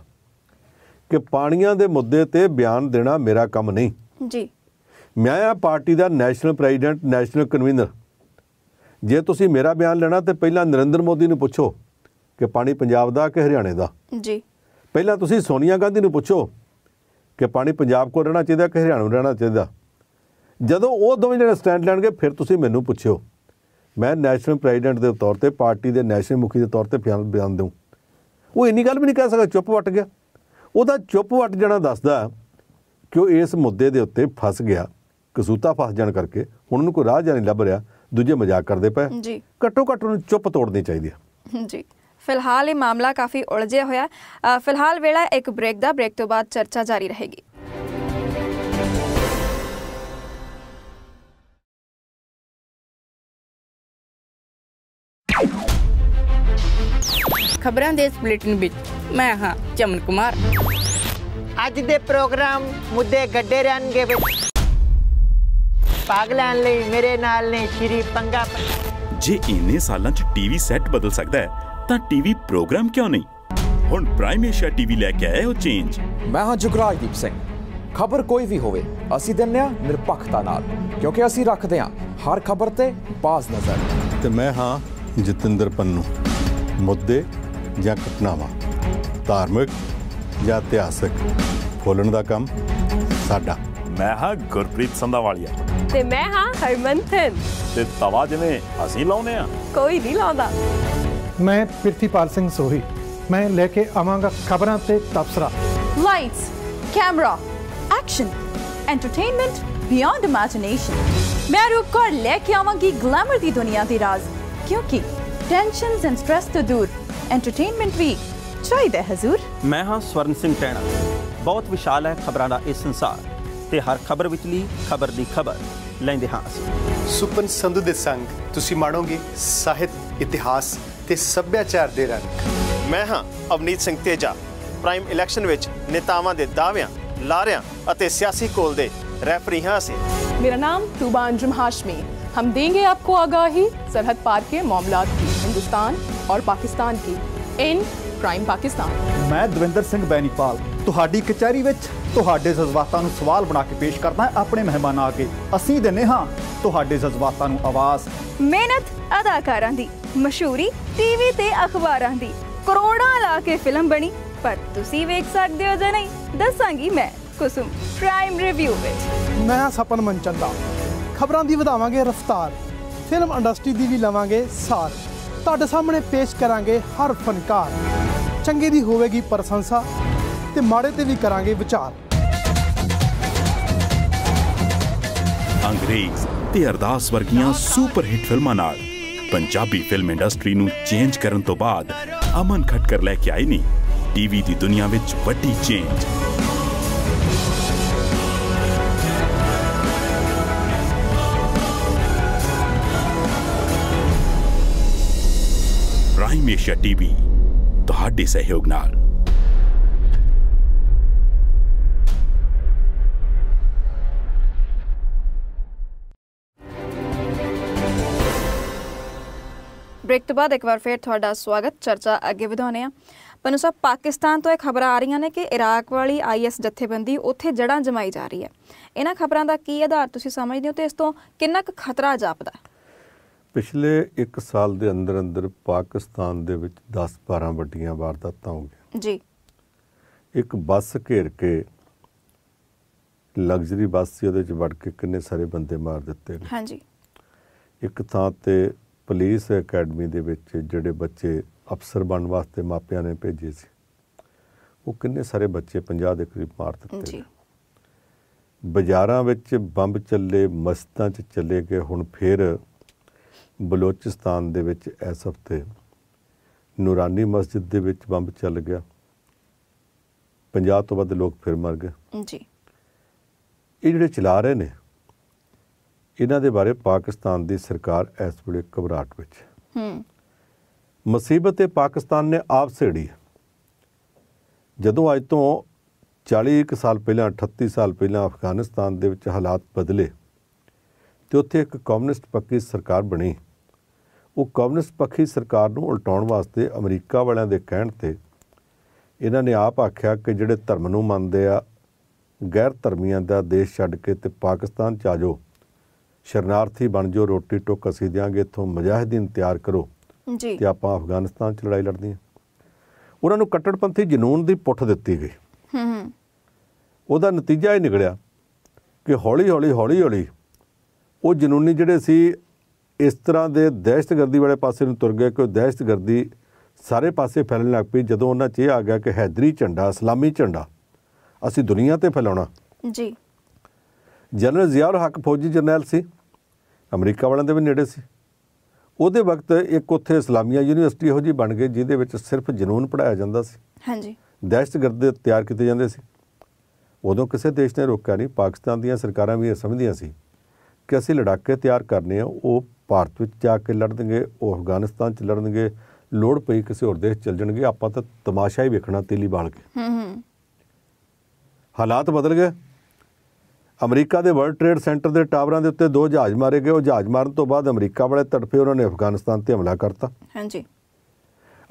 Speaker 2: ਕਿ ਪਾਣੀਆਂ ਦੇ ਮੁੱਦੇ ਤੇ ਬਿਆਨ ਦੇਣਾ ਮੇਰਾ ਕੰਮ ਨਹੀਂ ਜੀ ਮੈਂ ਆ ਪਾਰਟੀ ਦਾ ਨੈਸ਼ਨਲ ਪ੍ਰੈਜ਼ੀਡੈਂਟ ਨੈਸ਼ਨਲ ਕਨਵੀਨਰ ਜੇ ਤੁਸੀਂ ਮੇਰਾ ਬਿਆਨ ਲੈਣਾ ਤੇ ਪਹਿਲਾਂ ਨਰਿੰਦਰ ਮੋਦੀ ਨੂੰ ਪੁੱਛੋ ਕਿ ਪਾਣੀ ਪੰਜਾਬ ਦਾ ਕਿ ਹਰਿਆਣੇ ਦਾ ਜੀ ਪਹਿਲਾਂ ਤੁਸੀਂ ਸੋਨੀਆ ਗਾਂਧੀ ਨੂੰ ਪੁੱਛੋ ਕਿ ਪਾਣੀ ਪੰਜਾਬ ਕੋਲ ਰਹਿਣਾ ਚਾਹੀਦਾ ਕਿ ਹਰਿਆਣਾ ਨੂੰ ਰਹਿਣਾ ਚਾਹੀਦਾ ਜਦੋਂ ਉਹ ਦੋਵੇਂ ਜਿਹੜੇ ਸਟੈਂਡ ਲੈਣਗੇ ਫਿਰ ਤੁਸੀਂ ਮੈਨੂੰ ਪੁੱਛਿਓ ਮੈਂ ਨੈਸ਼ਨਲ ਪ੍ਰੈਜ਼ੀਡੈਂਟ ਦੇ ਤੌਰ ਤੇ ਪਾਰਟੀ ਦੇ ਨੈਸ਼ਨਲ ਮੁਖੀ ਦੇ ਤੌਰ ਤੇ ਬਿਆਨ ਦਊ ਉਹ ਇੰਨੀ ਗੱਲ ਵੀ ਨਹੀਂ ਕਹਿ ਸਕਦਾ ਚੁੱਪ ਵੱਟ ਗਿਆ ਉਹਦਾ ਚੁੱਪ ਵੱਟ ਜਾਣਾ ਦੱਸਦਾ ਕਿ ਉਹ ਇਸ ਮੁੱਦੇ ਦੇ ਉੱਤੇ ਫਸ ਗਿਆ ਕਸੂਤਾ ਫਸ ਜਾਣ ਕਰਕੇ ਹੁਣ ਉਹਨੂੰ ਕੋਈ ਰਾਹ ਜਾਣੀ ਲੱਭ ਰਿਹਾ ਦੂਜੇ ਮਜ਼ਾਕ ਕਰਦੇ ਪਏ ਜੀ ਘੱਟੋ ਘੱਟ ਉਹਨੂੰ ਚੁੱਪ ਤੋੜਨੀ ਚਾਹੀਦੀ
Speaker 1: ਹੈ ਜੀ ਫਿਲਹਾਲ ਇਹ ਮਾਮਲਾ ਕਾਫੀ ਉਲਝਿਆ ਹੋਇਆ ਫਿਲਹਾਲ ਵੇਲਾ ਇੱਕ ਬ੍ਰੇਕ ਦਾ ਬ੍ਰੇਕ ਤੋਂ ਬਾਅਦ ਚਰਚਾ ਜਾਰੀ ਰਹੇਗੀ
Speaker 4: ਖਬਰਾਂ ਦੇ
Speaker 3: ਸਪਲਿਟਨ ਬੁਲੇਟਿਨ ਵਿੱਚ
Speaker 1: ਮੈਂ ਹਾਂ ਚਮਨ ਕੁਮਾਰ ਅੱਜ ਦੇ ਪ੍ਰੋਗਰਾਮ ਮੁੱਦੇ ਗੱਡੇ ਰਹਿਣਗੇ ਵਿੱਚ ਪਾਗਲਾਂ ਲਈ ਮੇਰੇ ਨਾਲ ਨੇ ਸ਼੍ਰੀ
Speaker 4: ਪੰਗਾ
Speaker 2: ਜੇ ਇਹਨੇ ਸਾਲਾਂ 'ਚ ਟੀਵੀ ਸੈੱਟ ਬਦਲ ਸਕਦਾ ਹੈ ਤਾਂ ਟੀਵੀ ਪ੍ਰੋਗਰਾਮ ਕਿਉਂ ਨਹੀਂ ਹੁਣ ਪ੍ਰਾਈਮ ਏਸ਼ੀਆ ਟੀਵੀ ਲੈ ਕੇ ਆਏ ਹੋ ਚੇਂਜ ਮੈਂ ਹਾਂ ਜੁਗਰਾਜਦੀਪ ਸਿੰਘ ਖਬਰ ਕੋਈ ਵੀ ਹੋਵੇ ਅਸੀਂ ਦਿੰਨੇ ਆ ਨਿਰਪੱਖਤਾ ਨਾਲ ਕਿਉਂਕਿ ਅਸੀਂ ਰੱਖਦੇ ਆ ਹਰ ਖਬਰ ਤੇ ਬਾਜ਼ ਨਜ਼ਰ ਤੇ ਮੈਂ ਹਾਂ ਜਤਿੰਦਰ ਪੰਨੂ ਮੁੱਦੇ ਜਾਂ ਘਟਨਾਵਾਂ ਧਾਰਮਿਕ ਜਾਂ ਇਤਿਹਾਸਕ ਖੋਲਣ ਦਾ ਕੰਮ ਸਾਡਾ ਮੈਂ ਹਾਂ ਗੁਰਪ੍ਰੀਤ ਸੰਧਾਵਾਲੀਆ
Speaker 1: ਤੇ ਮੈਂ ਹਾਂ ਸਿੰਘ
Speaker 2: ਤੇ ਤਵਾ ਜਿਵੇਂ ਅਸੀਂ ਲਾਉਨੇ ਆ
Speaker 1: ਕੋਈ ਨਹੀਂ ਲਾਉਂਦਾ
Speaker 2: ਮੈਂ ਪ੍ਰਿਥੀਪਾਲ ਸਿੰਘ ਸੋਹੀ ਮੈਂ ਲੈ ਕੇ ਆਵਾਂਗਾ ਖਬਰਾਂ ਤੇ ਤਬਸਰਾ
Speaker 1: lights camera action entertainment beyond imagination ਮੈਂ ਰੂਪ ਰੂਪਕੌਰ ਲੈ ਕੇ ਆਵਾਂਗੀ ਗਲੈਮਰ ਦੀ ਦੁਨੀਆ ਦੇ ਰਾਜ਼ ਕਿਉਂਕਿ ਟੈਨਸ਼ਨਸ ਐਂਡ ਸਟ੍ਰੈਸ ਤੋਂ ਦੂਰ ਐਂਟਰਟੇਨਮੈਂਟ
Speaker 4: ਵੀਕ ਚਾਹੀਦਾ ਹਜ਼ੂਰ
Speaker 2: ਮੈਂ ਹਾਂ ਸਵਰਨ ਸਿੰਘ ਟੈਣਾ ਬਹੁਤ ਵਿਸ਼ਾਲ ਹੈ ਖਬਰਾਂ ਦਾ ਇਹ ਸੰਸਾਰ ਤੇ ਹਰ ਖਬਰ ਵਿੱਚਲੀ ਖਬਰ ਦੀ ਖਬਰ ਲੈਂਦੇ ਹਾਂ ਅਸੀਂ ਸੁਪਨ ਸੰਧੂ ਦੇ ਸੰਗ ਤੁਸੀਂ ਮਾਣੋਗੇ ਸਾਹਿਤ ਇਤਿਹਾਸ ਤੇ ਸੱਭਿਆਚਾਰ ਦੇ ਰੰਗ ਮੈਂ ਹਾਂ ਅਵਨੀਤ ਸਿੰਘ ਤੇਜਾ ਪ੍ਰਾਈਮ ਇਲੈਕਸ਼ਨ ਵਿੱਚ ਨੇਤਾਵਾਂ ਦੇ ਦਾਅਵਿਆਂ ਲਾਰਿਆਂ ਅਤੇ
Speaker 4: ਸਿਆਸੀ ਕੋਲ ਦੇ ਰੈਫਰੀ ਹਾਂ ਸੀ
Speaker 1: ਮੇਰਾ ਨਾਮ ਤੂਬਾ ਅੰਜਮ ਹਾਸ਼ਮੀ ਹਮ ਦੇਂਗੇ ਆਪਕੋ ਆਗਾਹੀ ਸਰਹੱਦ ਪਾਰ ਕੇ मामला की ਹਿੰਦੁਸਤਾਨ ਔਰ ਪਾਕਿਸਤਾਨ ਕੀ ਇਨ ਪ੍ਰਾਈਮ ਪਾਕਿਸਤਾਨ
Speaker 2: ਮੈਂ ਦਵਿੰਦਰ ਸਿੰਘ ਬੈਨੀਪਾਲ ਤੁਹਾਡੀ ਕਚਹਿਰੀ ਵਿੱਚ ਤੁਹਾਡੇ ਜਜ਼ਬਾਤਾਂ ਨੂੰ ਸਵਾਲ ਬਣਾ ਕੇ ਪੇਸ਼ ਕਰਦਾ ਆਪਣੇ ਮਹਿਮਾਨਾਂ ਅੱਗੇ ਅਸੀਂ ਦਿੰਨੇ ਹਾਂ ਤੁਹਾਡੇ ਜਜ਼ਬਾਤਾਂ ਨੂੰ ਆਵਾਜ਼
Speaker 1: ਮਿਹਨਤ ਅਦਾਕਾਰਾਂ ਦੀ ਮਸ਼ਹੂਰੀ ਟੀਵੀ ਤੇ ਅਖਬਾਰਾਂ ਦੀ ਕਰੋੜਾਂ ਲਾ ਕੇ ਫਿਲਮ ਬਣੀ ਪਰ ਤੁਸੀਂ ਵੇਖ ਸਕਦੇ ਹੋ ਜਾਂ ਨਹੀਂ ਦੱਸਾਂਗੀ ਮੈਂ ਕੁਸਮ ਪ੍ਰਾਈਮ ਰਿਵਿਊ ਵਿੱਚ
Speaker 2: ਮੈਂ ਸਪਨ ਦਾ ਖਬਰਾਂ ਦੀ ਵਧਾਵਾਂਗੇ ਰਫ਼ਤਾਰ ਫਿਲਮ ਇੰਡਸਟਰੀ ਦੀ ਵੀ ਲਵਾਂਗੇ ਸਾਰ ਤੁਹਾਡੇ ਸਾਹਮਣੇ ਪੇਸ਼ ਕਰਾਂਗੇ ਹਰ ਫਨਕਾਰ ਚੰਗੇ ਦੀ ਹੋਵੇਗੀ ਪ੍ਰਸ਼ੰਸਾ ਤੇ ਮਾੜੇ ਤੇ ਵੀ ਕਰਾਂਗੇ ਵਿਚਾਰ ਅੰਗਰੇਜ਼ ਤੇ ਅਰਦਾਸ ਵਰਗੀਆਂ ਸੁਪਰ ਹਿੱਟ ਫਿਲਮਾਂ ਨਾਲ ਪੰਜਾਬੀ ਫਿਲਮ ਇੰਡਸਟਰੀ ਨੂੰ ਚੇਂਜ ਕਰਨ ਤੋਂ ਬਾਅਦ ਅਮਨ ਖਟਕਰ ਲੈ ਕੇ ਆਈ ਨੇ ਟੀਵੀ ਦੀ ਦੁਨੀਆ ਵਿੱਚ ਵੱਡੀ ਚੇਂਜ ਪ੍ਰਾਈਮ ਏਸ਼ੀਆ ਟੀਵੀ ਤੁਹਾਡੇ ਸਹਿਯੋਗ ਨਾਲ
Speaker 1: ਬ੍ਰੇਕ ਤੋਂ ਬਾਅਦ ਇੱਕ ਵਾਰ ਫੇਰ ਤੁਹਾਡਾ ਸਵਾਗਤ ਚਰਚਾ ਅੱਗੇ ਵਧਾਉਨੇ ਆ ਪਨੂ ਸਾਹਿਬ ਪਾਕਿਸਤਾਨ ਤੋਂ ਇਹ ਖਬਰਾਂ ਆ ਰਹੀਆਂ ਨੇ ਕਿ ਇਰਾਕ ਵਾਲੀ ਆਈਐਸ ਜਥੇਬੰਦੀ ਉੱਥੇ ਜੜਾਂ ਜਮਾਈ ਜਾ ਰਹੀ ਹੈ ਇਹਨਾਂ ਖਬਰਾਂ ਦਾ ਕੀ ਆਧਾਰ ਤੁਸੀਂ ਸਮਝਦੇ ਹੋ ਤੇ ਇਸ ਤੋਂ ਕਿੰਨਾ ਕੁ ਖਤਰਾ ਜਾਪਦਾ
Speaker 2: ਪਿਛਲੇ 1 ਸਾਲ ਦੇ ਅੰਦਰ ਅੰਦਰ ਪਾਕਿਸਤਾਨ ਦੇ ਵਿੱਚ 10-12 ਵੱਡੀਆਂ ਵਾਰਦਾਤਾਂ ਹੋ ਗਈਆਂ ਜੀ ਇੱਕ ਬੱਸ ਘੇਰ ਕੇ ਲਗਜ਼ਰੀ ਬੱਸ ਸੀ ਉਹਦੇ ਵਿੱਚ ਵੜ ਕੇ ਕਿੰਨੇ ਸਾਰੇ ਬੰਦੇ ਮਾਰ ਦਿੱਤੇ ਨੇ ਹਾਂਜੀ ਇੱਕ ਥਾਂ ਤੇ ਪੁਲਿਸ ਅਕੈਡਮੀ ਦੇ ਵਿੱਚ ਜਿਹੜੇ ਬੱਚੇ ਅਫਸਰ ਬਣਨ ਵਾਸਤੇ ਮਾਪਿਆਂ ਨੇ ਭੇਜੇ ਸੀ ਉਹ ਕਿੰਨੇ ਸਾਰੇ ਬੱਚੇ 50 ਦੇ ਕਰੀਬ ਮਾਰ ਦਿੱਤੇ ਜੀ ਬਾਜ਼ਾਰਾਂ ਵਿੱਚ ਬੰਬ ਚੱਲੇ ਮਸਤਾਂ 'ਚ ਚੱਲੇ ਗਏ ਹੁਣ ਫੇਰ ਬਲੋਚਿਸਤਾਨ ਦੇ ਵਿੱਚ ਇਸ ਹਫਤੇ ਨੂਰਾਨੀ ਮਸਜਿਦ ਦੇ ਵਿੱਚ ਬੰਬ ਚੱਲ ਗਿਆ 50 ਤੋਂ ਵੱਧ ਲੋਕ ਫਿਰ ਮਰ ਗਏ ਜੀ ਇਹ ਜਿਹੜੇ ਚਲਾ ਰਹੇ ਨੇ ਇਹਨਾਂ ਦੇ ਬਾਰੇ ਪਾਕਿਸਤਾਨ ਦੀ ਸਰਕਾਰ ਇਸ ਵੇਲੇ ਘਬਰਾਹਟ ਵਿੱਚ ਹੂੰ ਮੁਸੀਬਤ ਤੇ ਪਾਕਿਸਤਾਨ ਨੇ ਆਪ ਸੇੜੀ ਜਦੋਂ ਅੱਜ ਤੋਂ 41 ਸਾਲ ਪਹਿਲਾਂ 38 ਸਾਲ ਪਹਿਲਾਂ ਅਫਗਾਨਿਸਤਾਨ ਦੇ ਵਿੱਚ ਹਾਲਾਤ ਬਦਲੇ ਤੇ ਉੱਥੇ ਇੱਕ ਕਮਿਊਨਿਸਟ ਪੱਕੀ ਸਰਕਾਰ ਬਣੀ ਉਹ ਕਮਿਊਨਿਸਟ ਪੱਖੀ ਸਰਕਾਰ ਨੂੰ ਉਲਟਾਉਣ ਵਾਸਤੇ ਅਮਰੀਕਾ ਵਾਲਿਆਂ ਦੇ ਕਹਿਣ ਤੇ ਇਹਨਾਂ ਨੇ ਆਪ ਆਖਿਆ ਕਿ ਜਿਹੜੇ ਧਰਮ ਨੂੰ ਮੰਨਦੇ ਆ ਗੈਰ ਧਰਮੀਆਂ ਦਾ ਦੇਸ਼ ਛੱਡ ਕੇ ਤੇ ਪਾਕਿਸਤਾਨ ਚ ਆ ਜਾਓ ਸ਼ਰਨਾਰਥੀ ਬਣ ਜੋ ਰੋਟੀ ਟੁੱਕ ਅਸੀਂ ਦਿਆਂਗੇ ਇਥੋਂ ਮੁਜਾਹਿਦੀਨ ਤਿਆਰ ਕਰੋ ਜੀ ਤੇ ਆਪਾਂ ਅਫਗਾਨਿਸਤਾਨ 'ਚ ਲੜਾਈ ਲੜਦੇ ਆ ਉਹਨਾਂ ਨੂੰ ਕੱਟੜਪੰਥੀ ਜਨੂਨ ਦੀ ਪੁੱਠ ਦਿੱਤੀ ਗਈ ਹੂੰ ਹੂੰ ਉਹਦਾ ਨਤੀਜਾ ਇਹ ਨਿਕਲਿਆ ਕਿ ਹੌਲੀ ਹੌਲੀ ਹੌਲੀ ਹੌਲੀ ਉਹ ਜਨੂਨੀ ਜਿਹੜੇ ਸੀ ਇਸ ਤਰ੍ਹਾਂ ਦੇ ਦਹਿਸ਼ਤਗਰਦੀ ਵਾਲੇ ਪਾਸੇ ਨੂੰ ਤੁਰ ਗਏ ਕਿ ਉਹ ਦਹਿਸ਼ਤਗਰਦੀ ਸਾਰੇ ਪਾਸੇ ਫੈਲਣ ਲੱਗ ਪਈ ਜਦੋਂ ਉਹਨਾਂ 'ਚ ਇਹ ਆ ਗਿਆ ਕਿ ਹੈਦਰੀ ਝੰਡਾ ਇਸਲਾਮੀ ਝੰਡਾ ਅਸੀਂ ਦੁਨੀਆ ਤੇ ਫੈਲਾਉਣਾ ਜੀ ਜਨਰਲ ਜ਼ਿਆਰ ਹਕ ਫੌਜੀ ਜਰਨਲ ਸੀ ਅਮਰੀਕਾ ਵਾਲਿਆਂ ਦੇ ਵੀ ਨੇੜੇ ਸੀ ਉਹਦੇ ਵਕਤ ਇੱਕ ਉੱਥੇ ਇਸਲਾਮੀਆ ਯੂਨੀਵਰਸਿਟੀ ਉਹ ਜੀ ਬਣ ਗਈ ਜਿਹਦੇ ਵਿੱਚ ਸਿਰਫ ਜਨੂਨ ਪੜਾਇਆ ਜਾਂਦਾ ਸੀ ਹਾਂਜੀ ਦਹਿਸ਼ਤਗਰਦ ਤਿਆਰ ਕੀਤੇ ਜਾਂਦੇ ਸੀ ਉਦੋਂ ਕਿਸੇ ਦੇਸ਼ ਨੇ ਰੋਕਿਆ ਨਹੀਂ ਪਾਕਿਸਤਾਨ ਦੀਆਂ ਸਰਕਾਰਾਂ ਵੀ ਇਹ ਸਮਝਦੀਆਂ ਸੀ ਕਿ ਅਸੀਂ ਲੜਾਕੇ ਤਿਆਰ ਕਰਨੇ ਆ ਉਹ ਭਾਰਤ ਵਿੱਚ ਜਾ ਕੇ ਲੜਨਗੇ ਉਹ ਅਫਗਾਨਿਸਤਾਨ 'ਚ ਲੜਨਗੇ ਲੋੜ ਪਈ ਕਿਸੇ ਹੋਰ ਦੇਸ਼ ਚ ਜਾਣਗੇ ਆਪਾਂ ਤਾਂ ਤਮਾਸ਼ਾ ਹੀ ਵੇਖਣਾ ਤੇਲੀ ਬਾਲ ਕੇ ਹੂੰ ਹੂੰ ਹਾਲਾਤ ਬਦਲ ਗਏ ਅਮਰੀਕਾ ਦੇ ਵਰਲਡ ਟ੍ਰੇਡ ਸੈਂਟਰ ਦੇ ਟਾਵਰਾਂ ਦੇ ਉੱਤੇ ਦੋ ਜਹਾਜ਼ ਮਾਰੇ ਗਏ ਉਹ ਜਹਾਜ਼ ਮਾਰਨ ਤੋਂ ਬਾਅਦ ਅਮਰੀਕਾ ਵਾਲੇ ਤੜਫੇ ਉਹਨਾਂ ਨੇ ਅਫਗਾਨਿਸਤਾਨ ਤੇ ਹਮਲਾ ਕਰਤਾ ਹਾਂਜੀ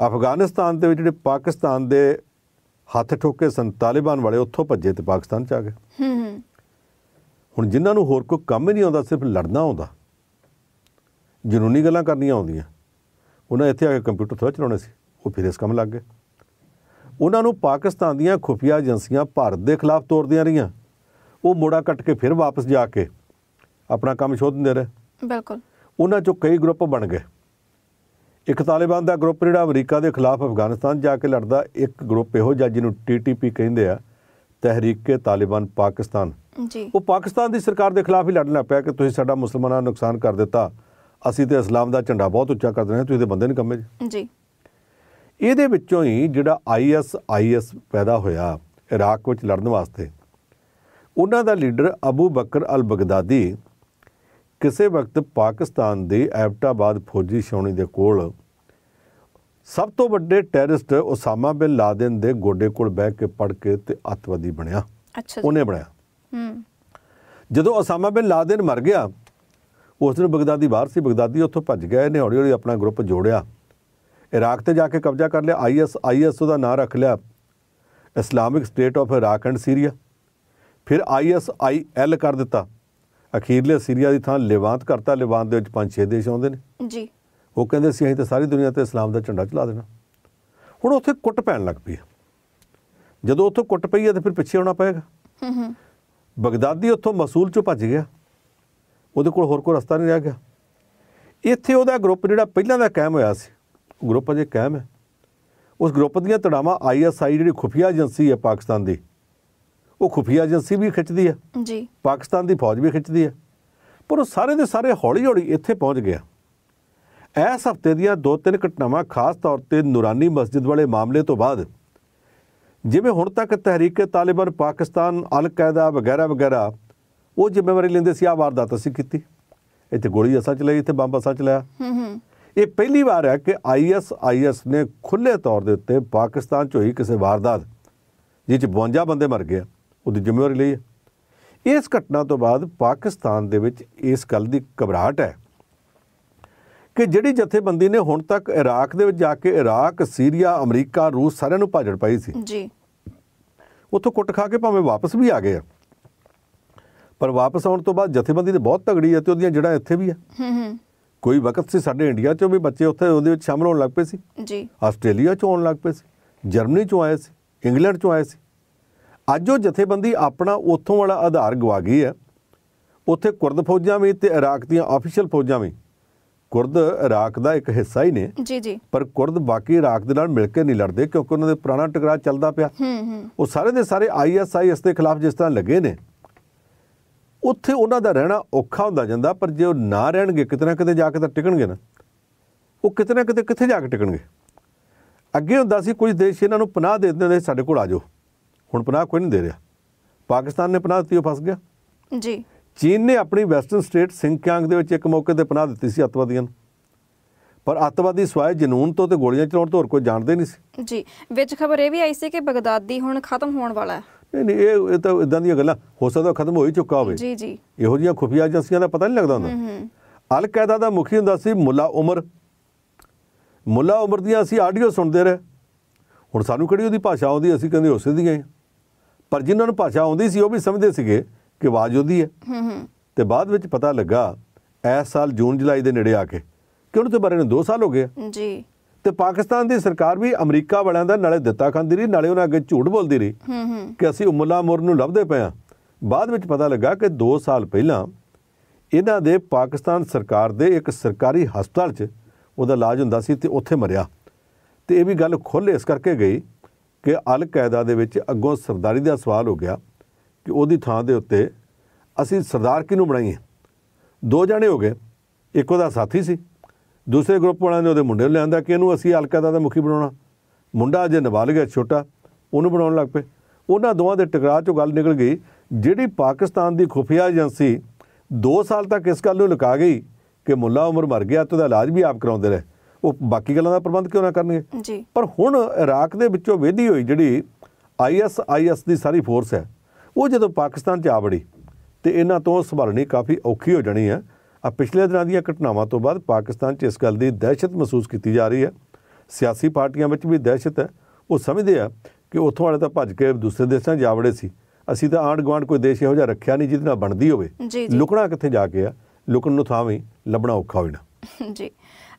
Speaker 2: ਅਫਗਾਨਿਸਤਾਨ ਦੇ ਵਿੱਚ ਜਿਹੜੇ ਪਾਕਿਸਤਾਨ ਦੇ ਹੱਥ ਠੋਕੇ ਸਨ ਤਾਲਿਬਾਨ ਵਾਲੇ ਉੱਥੋਂ ਭੱਜੇ ਤੇ ਪਾਕਿਸਤਾਨ ਚ ਆ ਗਏ ਹੂੰ ਹੂੰ ਹੁਣ ਜਿਨ੍ਹਾਂ ਨੂੰ ਹੋਰ ਕੋਈ ਕੰਮ ਹੀ ਨਹੀਂ ਆਉਂਦਾ ਸਿਰਫ ਲੜਨਾ ਆਉਂਦਾ ਜਨੂਨੀ ਗੱਲਾਂ ਕਰਨੀਆਂ ਆਉਂਦੀਆਂ ਉਹਨਾਂ ਇੱਥੇ ਆ ਕੇ ਕੰਪਿਊਟਰ ਥੋੜਾ ਚਲਾਉਣੇ ਸੀ ਉਹ ਫਿਰ ਇਸ ਕੰਮ ਲੱਗ ਗਏ ਉਹਨਾਂ ਨੂੰ ਪਾਕਿਸਤਾਨ ਦੀਆਂ ਖੁਫੀਆ ਏਜੰਸੀਆਂ ਭਾਰਤ ਦੇ ਖਿਲਾਫ ਤੋਰਦੀਆਂ ਰਹੀਆਂ ਉਹ ਮੋੜਾ ਕੱਟ ਕੇ ਫਿਰ ਵਾਪਸ ਜਾ ਕੇ ਆਪਣਾ ਕੰਮ ਸ਼ੋਧਦੇ ਰਹੇ ਬਿਲਕੁਲ ਉਹਨਾਂ ਚੋਂ ਕਈ ਗਰੁੱਪ ਬਣ ਗਏ ਇੱਕ ਤਾਲਿਬਾਨ ਦਾ ਗਰੁੱਪ ਜਿਹੜਾ ਅਮਰੀਕਾ ਦੇ ਖਿਲਾਫ ਅਫਗਾਨਿਸਤਾਨ ਜਾ ਕੇ ਲੜਦਾ ਇੱਕ ਗਰੁੱਪ ਇਹੋ ਜਿਹਾ ਜਿਹਨੂੰ ਟੀਟੀਪੀ ਕਹਿੰਦੇ ਆ ਤਹਿਰੀਕੇ ਤਾਲਿਬਾਨ ਪਾਕਿਸਤਾਨ ਜੀ ਉਹ ਪਾਕਿਸਤਾਨ ਦੀ ਸਰਕਾਰ ਦੇ ਖਿਲਾਫ ਹੀ ਲੜਨ ਲੱਗ ਪਿਆ ਕਿ ਤੁਸੀਂ ਸਾਡਾ ਮੁਸਲਮਾਨਾਂ ਨੂੰ ਨੁਕਸਾਨ ਕਰ ਦਿੱਤਾ ਅਸੀਂ ਤੇ ਇਸਲਾਮ ਦਾ ਝੰਡਾ ਬਹੁਤ ਉੱਚਾ ਕਰ ਦਿੰਦੇ ਤੁਸੀਂ ਦੇ ਬੰਦੇ ਨਹੀਂ ਕੰਮੇ ਜੀ ਇਹਦੇ ਵਿੱਚੋਂ ਹੀ ਜਿਹੜਾ ਆਈਐਸ ਆਈਐਸ ਪੈਦਾ ਹੋਇਆ ਇਰਾਕ ਵਿੱਚ ਲੜਨ ਵਾਸਤੇ ਉਹਨਾਂ ਦਾ ਲੀਡਰ ਅਬੂ ਬਕਰ ਅਲ ਬਗਦਾਦੀ ਕਿਸੇ ਵਕਤ ਪਾਕਿਸਤਾਨ ਦੇ ਐਬਟਾਬਾਦ ਫੌਜੀ ਛਾਉਣੀ ਦੇ ਕੋਲ ਸਭ ਤੋਂ ਵੱਡੇ ਟੈਰਰਿਸਟ ਉਸਾਮਾ ਬਿਨ ਲਾਦਨ ਦੇ ਗੋਡੇ ਕੋਲ ਬਹਿ ਕੇ ਪੜ ਕੇ ਤੇ ਅਤਵਾਦੀ ਬਣਿਆ ਅੱਛਾ ਉਹਨੇ ਬਣਿਆ ਹੂੰ ਜਦੋਂ ਉਸਾਮਾ ਬਿਨ ਲਾਦਨ ਮਰ ਗਿਆ ਉਸ ਦਿਨ ਬਗਦਾਦੀ ਬਾਹਰ ਸੀ ਬਗਦਾਦੀ ਉੱਥੋਂ ਭੱਜ ਗਿਆ ਇਹਨੇ ਹੌਲੀ ਹੌਲੀ ਆਪਣਾ ਗਰੁੱਪ ਜੋੜਿਆ ਇਰਾਕ ਤੇ ਜਾ ਕੇ ਕਬਜ਼ਾ ਕਰ ਲਿਆ ਆਈਐਸ ਆਈਐਸ ਦਾ ਨਾਂ ਰੱਖ ਲਿਆ Islamic State of Iraq and Syria ਫਿਰ ਆਈਐਸਆਈਐਲ ਕਰ ਦਿੱਤਾ ਅਖੀਰਲੇ ਸੀਰੀਆ ਦੀ ਥਾਂ ਲਿਵਾਂਤ ਕਰਤਾ ਲਿਵਾਂਤ ਦੇ ਵਿੱਚ ਪੰਜ ਛੇ ਦੇਸ਼ ਆਉਂਦੇ ਨੇ ਜੀ ਉਹ ਕਹਿੰਦੇ ਸੀ ਅਸੀਂ ਤਾਂ ਸਾਰੀ ਦੁਨੀਆ ਤੇ ਇਸਲਾਮ ਦਾ ਝੰਡਾ ਚਲਾ ਦੇਣਾ ਹੁਣ ਉੱਥੇ ਕੁੱਟ ਪੈਣ ਲੱਗ ਪਈ ਜਦੋਂ ਉੱਥੋਂ ਕੁੱਟ ਪਈ ਹੈ ਤਾਂ ਫਿਰ ਪਿੱਛੇ ਆਉਣਾ ਪਏਗਾ ਹੂੰ ਹੂੰ ਬਗਦਾਦੀ ਉੱਥੋਂ ਮਸੂਲ ਚੋਂ ਭੱਜ ਗਿਆ ਉਹਦੇ ਕੋਲ ਹੋਰ ਕੋਈ ਰਸਤਾ ਨਹੀਂ ਰਹਿ ਗਿਆ ਇੱਥੇ ਉਹਦਾ ਗਰੁੱਪ ਜਿਹੜਾ ਪਹਿਲਾਂ ਦਾ ਕਾਇਮ ਹੋਇਆ ਸੀ ਗਰੁੱਪ ਅਜੇ ਕਾਇਮ ਹੈ ਉਸ ਗਰੁੱਪ ਦੀਆਂ ਤੜਾਵਾਂ ਆਈਐਸਆਈ ਜਿਹੜੀ ਖੁਫੀਆ ਏਜੰਸੀ ਹੈ ਪਾਕਿਸਤਾਨ ਦੀ ਉਹ ਖੁਫੀਆ ਏਜੰਸੀ ਵੀ ਖਿੱਚਦੀ ਆ ਜੀ ਪਾਕਿਸਤਾਨ ਦੀ ਫੌਜ ਵੀ ਖਿੱਚਦੀ ਆ ਪਰ ਉਹ ਸਾਰੇ ਦੇ ਸਾਰੇ ਹੌਲੀ ਹੌਲੀ ਇੱਥੇ ਪਹੁੰਚ ਗਿਆ ਇਸ ਹਫਤੇ ਦੀਆਂ ਦੋ ਤਿੰਨ ਘਟਨਾਵਾਂ ਖਾਸ ਤੌਰ ਤੇ ਨੂਰਾਨੀ ਮਸਜਿਦ ਵਾਲੇ ਮਾਮਲੇ ਤੋਂ ਬਾਅਦ ਜਿਵੇਂ ਹੁਣ ਤੱਕ ਤਹਿਰੀਕ ਤਾਲਿਬਾਨ ਪਾਕਿਸਤਾਨ ਅਲ ਕਾਇਦਾ ਵਗੈਰਾ ਵਗੈਰਾ ਉਹ ਜ਼ਿੰਮੇਵਾਰੀ ਲੈਂਦੇ ਸੀ ਆ ਵਾਰਦਾਤ ਅਸੀਂ ਕੀਤੀ ਇੱਥੇ ਗੋਲੀ ਅਸਾਂ ਚਲਾਈ ਇੱਥੇ ਬੰਬ ਅਸਾਂ ਚਲਾਇਆ ਹੂੰ ਹੂੰ ਇਹ ਪਹਿਲੀ ਵਾਰ ਹੈ ਕਿ ਆਈਐਸ ਆਈਐਸ ਨੇ ਖੁੱਲੇ ਤੌਰ ਦੇ ਉੱਤੇ ਪਾਕਿਸਤਾਨ 'ਚ ਹੋਈ ਕਿਸੇ ਵਾਰਦਾਤ ਜਿਹ 'ਚ 52 ਬੰਦੇ ਮਰ ਗਏ ਉਹਦੀ ਜ਼ਿੰਮੇਵਾਰੀ ਲਈ ਹੈ ਇਸ ਘਟਨਾ ਤੋਂ ਬਾਅਦ ਪਾਕਿਸਤਾਨ ਦੇ ਵਿੱਚ ਇਸ ਗੱਲ ਦੀ ਘਬਰਾਹਟ ਹੈ ਕਿ ਜਿਹੜੀ ਜਥੇਬੰਦੀ ਨੇ ਹੁਣ ਤੱਕ ਇਰਾਕ ਦੇ ਵਿੱਚ ਜਾ ਕੇ ਇਰਾਕ ਸੀਰੀਆ ਅਮਰੀਕਾ ਰੂਸ ਸਾਰਿਆਂ ਨੂੰ ਭਾਜੜ ਪਾਈ ਸੀ ਜੀ ਉੱਥੋਂ ਕੁੱਟ ਖਾ ਕੇ ਭਾਵੇਂ ਵਾਪਸ ਵੀ ਆ ਗਏ ਆ ਪਰ ਵਾਪਸ ਆਉਣ ਤੋਂ ਬਾਅਦ ਜਥੇਬੰਦੀ ਤੇ ਬਹੁਤ ਤਗੜੀ ਹੈ ਤੇ ਉਹਦੀਆਂ ਜੜਾਂ ਇੱਥੇ ਵੀ ਆ ਹੂੰ ਹੂੰ ਕੋਈ ਵਕਤ ਸੀ ਸਾਡੇ ਇੰਡੀਆ 'ਚੋਂ ਵੀ ਬੱਚੇ ਉੱਥੇ ਉਹਦੇ ਵਿੱਚ ਸ਼ਾਮਲ ਹੋਣ ਲੱਗ ਪਏ ਸੀ ਜੀ ਆਸਟ੍ਰੇਲੀਆ 'ਚੋਂ ਆਉਣ ਲੱਗ ਪਏ ਸੀ ਜਰਮਨੀ 'ਚੋਂ ਆਏ ਸੀ ਇੰਗਲੈਂਡ 'ਚੋਂ ਆਏ ਸੀ ਅੱਜ ਉਹ ਜਥੇਬੰਦੀ ਆਪਣਾ ਉੱਥੋਂ ਵਾਲਾ ਆਧਾਰ ਗਵਾ ਗਈ ਹੈ ਉੱਥੇ ਕੁਰਦ ਫੌਜਾਂ ਵੀ ਤੇ ਇਰਾਕ ਦੀਆਂ ਆਫੀਸ਼ੀਅਲ ਫੌਜਾਂ ਵੀ ਕੁਰਦ ਇਰਾਕ ਦਾ ਇੱਕ ਹਿੱਸਾ ਹੀ ਨੇ ਜੀ ਜੀ ਪਰ ਕੁਰਦ ਬਾਕੀ ਇਰਾਕ ਦੇ ਨਾਲ ਮਿਲ ਕੇ ਨਹੀਂ ਲੜਦੇ ਕਿਉਂਕਿ ਉਹਨਾਂ ਦੇ ਪੁਰਾਣਾ ਟਕਰਾਅ ਚੱਲਦਾ ਪਿਆ ਹੂੰ ਹੂੰ ਉਹ ਸਾਰੇ ਦੇ ਸਾਰੇ ਇਸ ਦੇ ਖਿਲਾਫ ਜਿਸ ਤਰ੍ਹਾਂ ਲੱਗੇ ਨੇ ਉੱਥੇ ਉਹਨਾਂ ਦਾ ਰਹਿਣਾ ਔਖਾ ਹੁੰਦਾ ਜਾਂਦਾ ਪਰ ਜੇ ਉਹ ਨਾ ਰਹਿਣਗੇ ਕਿਤੇ ਨਾ ਕਿਤੇ ਜਾ ਕੇ ਤਾਂ ਟਿਕਣਗੇ ਨਾ ਉਹ ਕਿਤੇ ਨਾ ਕਿਤੇ ਕਿੱਥੇ ਜਾ ਕੇ ਟਿਕਣਗੇ ਅੱਗੇ ਹੁੰਦਾ ਸੀ ਕੁਝ ਦੇਸ਼ ਇਹਨਾਂ ਨੂੰ ਪਨਾਹ ਦੇ ਦਿੰਦੇ ਨੇ ਸਾਡੇ ਕੋਲ ਆ ਜਾਓ ਹੁਣ ਪਨਾਹ ਕੋਈ ਨਹੀਂ ਦੇ ਰਿਹਾ ਪਾਕਿਸਤਾਨ ਨੇ ਪਨਾਹ ਦਿੱਤੀ ਉਹ ਫਸ ਗਿਆ ਜੀ ਚੀਨ ਨੇ ਆਪਣੀ ਵੈਸਟਰਨ ਸਟੇਟ ਸਿੰਕਿਆਂਗ ਦੇ ਵਿੱਚ ਇੱਕ ਮੌਕੇ ਤੇ ਪਨਾਹ ਦਿੱਤੀ ਸੀ ਅੱਤਵਾਦੀਆਂ ਨੂੰ ਪਰ ਅੱਤਵਾਦੀ ਸਵਾਏ ਜਨੂਨ ਤੋਂ ਤੇ ਗੋਲੀਆਂ ਚਲਾਉਣ ਤੋਂ ਹੋਰ ਕੋਈ ਜਾਣਦੇ ਨਹੀਂ ਸੀ
Speaker 1: ਜੀ ਵਿੱਚ ਖਬਰ ਇਹ ਵੀ ਆਈ ਸੀ ਕਿ ਬਗਦਾਦੀ ਹੁਣ ਖਤਮ ਹੋਣ ਵਾਲਾ
Speaker 2: ਹੈ ਨਹੀਂ ਨਹੀਂ ਇਹ ਇਹ ਤਾਂ ਇਦਾਂ ਦੀਆਂ ਗੱਲਾਂ ਹੋ ਸਕਦਾ ਖਤਮ ਹੋ ਹੀ ਚੁੱਕਾ ਹੋਵੇ ਜੀ ਜੀ ਇਹੋ ਜਿਹੀਆਂ ਖੁਫੀਆ ਏਜੰਸੀਆਂ ਦਾ ਪਤਾ ਨਹੀਂ ਲੱਗਦਾ
Speaker 4: ਹੁੰਦਾ
Speaker 2: ਅਲ ਕਾਇਦਾ ਦਾ ਮੁਖੀ ਹੁੰਦਾ ਸੀ ਮੁੱਲਾ ਉਮਰ ਮੁੱਲਾ ਉਮਰ ਦੀਆਂ ਅਸੀਂ ਆਡੀਓ ਸੁਣਦੇ ਰਹੇ ਹੁਣ ਸਾਨੂੰ ਕਿਹੜੀ ਉਹਦੀ ਭਾਸ਼ਾ ਆਉਂਦੀ ਅਸੀਂ ਕਹਿੰਦੇ ਉਸੇ ਦੀਆਂ ਹੀ ਪਰ ਜਿਨ੍ਹਾਂ ਨੂੰ ਭਾਸ਼ਾ ਆਉਂਦੀ ਸੀ ਉਹ ਵੀ ਸਮਝਦੇ ਸੀਗੇ ਕਿ ਆਵਾਜ਼ ਉਹਦੀ ਹੈ ਹੂੰ ਹੂੰ ਤੇ ਬਾਅਦ ਵਿੱਚ ਪਤਾ ਲੱਗਾ ਇਸ ਸਾਲ ਜੂਨ ਜੁਲਾਈ ਦੇ ਨੇੜੇ ਆ ਕੇ ਕਿ ਉਹਨੂੰ ਤੇ ਬਾਰੇ ਨੂੰ 2 ਸਾਲ ਹੋ ਗਏ ਜੀ ਤੇ ਪਾਕਿਸਤਾਨ ਦੀ ਸਰਕਾਰ ਵੀ ਅਮਰੀਕਾ ਵਾਲਿਆਂ ਦਾ ਨਾਲੇ ਦਿੱਤਾ ਖਾਂਦੀ ਰਹੀ ਨਾਲੇ ਉਹਨਾਂ ਅੱਗੇ ਝੂਠ ਬੋਲਦੀ ਰਹੀ ਕਿ ਅਸੀਂ ਉਮਲਾ ਮੁਰ ਨੂੰ ਲੱਭਦੇ ਪਏ ਆ ਬਾਅਦ ਵਿੱਚ ਪਤਾ ਲੱਗਾ ਕਿ 2 ਸਾਲ ਪਹਿਲਾਂ ਇਹਨਾਂ ਦੇ ਪਾਕਿਸਤਾਨ ਸਰਕਾਰ ਦੇ ਇੱਕ ਸਰਕਾਰੀ ਹਸਪਤਾਲ 'ਚ ਉਹਦਾ ਇਲਾਜ ਹੁੰਦਾ ਸੀ ਤੇ ਉੱਥੇ ਮਰਿਆ ਤੇ ਇਹ ਵੀ ਗੱਲ ਖੁੱਲ੍ਹ ਇਸ ਕਰਕੇ ਗਈ ਕਿ ਅਲ ਕਾਇਦਾ ਦੇ ਵਿੱਚ ਅੱਗੋਂ ਸਰਦਾਰੀ ਦਾ ਸਵਾਲ ਹੋ ਗਿਆ ਕਿ ਉਹਦੀ ਥਾਂ ਦੇ ਉੱਤੇ ਅਸੀਂ ਸਰਦਾਰ ਕਿਹਨੂੰ ਬਣਾਈਏ ਦੋ ਜਣੇ ਹੋ ਗਏ ਇੱਕ ਉਹਦਾ ਸਾਥੀ ਸੀ ਦੂਸਰੇ ਗਰੁੱਪ ਵਾਲਿਆਂ ਨੇ ਉਹਦੇ ਮੁੰਡੇ ਨੂੰ ਲਿਆਂਦਾ ਕਿ ਇਹਨੂੰ ਅਸੀਂ ਅਲ ਕਾਇਦਾ ਦਾ ਮੁਖੀ ਬਣਾਉਣਾ ਮੁੰਡਾ ਅਜੇ ਨਾਬਾਲਗ ਹੈ ਛੋਟਾ ਉਹਨੂੰ ਬਣਾਉਣ ਲੱਗ ਪਏ ਉਹਨਾਂ ਦੋਵਾਂ ਦੇ ਟਕਰਾਅ ਚੋਂ ਗੱਲ ਨਿਕਲ ਗਈ ਜਿਹੜੀ ਪਾਕਿਸਤਾਨ ਦੀ ਖੁਫੀਆ ਏਜੰਸੀ 2 ਸਾਲ ਤੱਕ ਇਸ ਗੱਲ ਨੂੰ ਲੁਕਾ ਗਈ ਕਿ ਮੁੱਲਾ ਉਮਰ ਮਰ ਗਿਆ ਤੇ ਉਹਦਾ ਇਲਾਜ ਵੀ ਆਪ ਕਰਾਉਂਦੇ ਰਹੇ ਉਹ ਬਾਕੀ ਗੱਲਾਂ ਦਾ ਪ੍ਰਬੰਧ ਕਿਉਂ ਨਾ ਕਰਨਗੇ ਜੀ ਪਰ ਹੁਣ ਇਰਾਕ ਦੇ ਵਿੱਚੋਂ ਵੇਧੀ ਹੋਈ ਜਿਹੜੀ ਆਈਐਸ ਆਈਐਸ ਦੀ ਸਾਰੀ ਫੋਰਸ ਹੈ ਉਹ ਜਦੋਂ ਪਾਕਿਸਤਾਨ 'ਚ ਆਵੜੀ ਤੇ ਇਹਨਾਂ ਤੋਂ ਸੰਭਾਲਣੀ ਕਾਫੀ ਔਖੀ ਹੋ ਜਾਣੀ ਹੈ ਆ ਪਿਛਲੇ ਦਿਨਾਂ ਦੀਆਂ ਘਟਨਾਵਾਂ ਤੋਂ ਬਾਅਦ ਪਾਕਿਸਤਾਨ 'ਚ ਇਸ ਗੱਲ ਦੀ ਦਹਿਸ਼ਤ ਮਹਿਸੂਸ ਕੀਤੀ ਜਾ ਰਹੀ ਹੈ ਸਿਆਸੀ ਪਾਰਟੀਆਂ ਵਿੱਚ ਵੀ ਦਹਿਸ਼ਤ ਹੈ ਉਹ ਸਮਝਦੇ ਆ ਕਿ ਉੱਥੋਂ ਵਾਲੇ ਤਾਂ ਭੱਜ ਕੇ ਦੂਸਰੇ ਦੇਸ਼ਾਂ ਜਾਵੜੇ ਸੀ ਅਸੀਂ ਤਾਂ ਆਂਡ ਗਵਾਂਡ ਕੋਈ ਦੇਸ਼ ਇਹੋ ਜਿਹਾ ਰੱਖਿਆ ਨਹੀਂ ਜਿਹਦੇ ਨਾਲ ਬਣਦੀ ਹੋਵੇ ਲੁਕਣਾ ਕਿੱਥੇ ਜਾ ਕੇ ਆ ਲੁਕਣ ਨੂੰ ਥਾਂ ਵੀ ਲੱਭਣਾ ਔਖਾ ਹੋਣਾ
Speaker 1: ਜੀ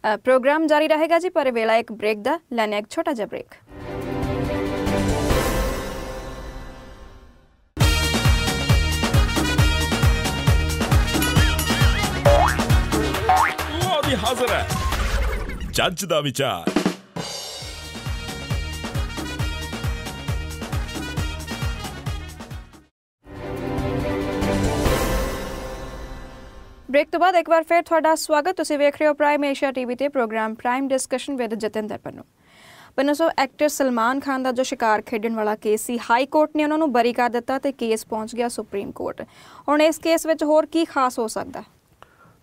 Speaker 1: प्रोग्राम जारी रहेगा जी पर वेला एक ब्रेक द लेने एक छोटा जा ब्रेक
Speaker 4: हाजिर है जज का विचार
Speaker 1: ਬ੍ਰੇਕ ਤੋਂ ਬਾਅਦ ਇੱਕ ਵਾਰ ਫੇਰ ਤੁਹਾਡਾ ਸਵਾਗਤ ਤੁਸੀਂ ਵੇਖ ਰਹੇ ਹੋ ਪ੍ਰਾਈਮ ਏਸ਼ੀਆ ਟੀਵੀ ਤੇ programme prime discussion with Jatinder Pannu ਪਨਸੋ ਐਕਟਰ ਸਲਮਾਨ ਖਾਨ ਦਾ ਜੋ ਸ਼ਿਕਾਰ ਖੇਡਣ ਵਾਲਾ ਕੇਸ ਸੀ ਹਾਈ ਕੋਰਟ ਨੇ ਉਹਨਾਂ ਨੂੰ ਬਰੀ ਕਰ ਦਿੱਤਾ ਤੇ ਕੇਸ ਪਹੁੰਚ ਗਿਆ ਸੁਪਰੀਮ ਕੋਰਟ ਹੁਣ ਇਸ ਕੇਸ ਵਿੱਚ ਹੋਰ ਕੀ ਖਾਸ ਹੋ ਸਕਦਾ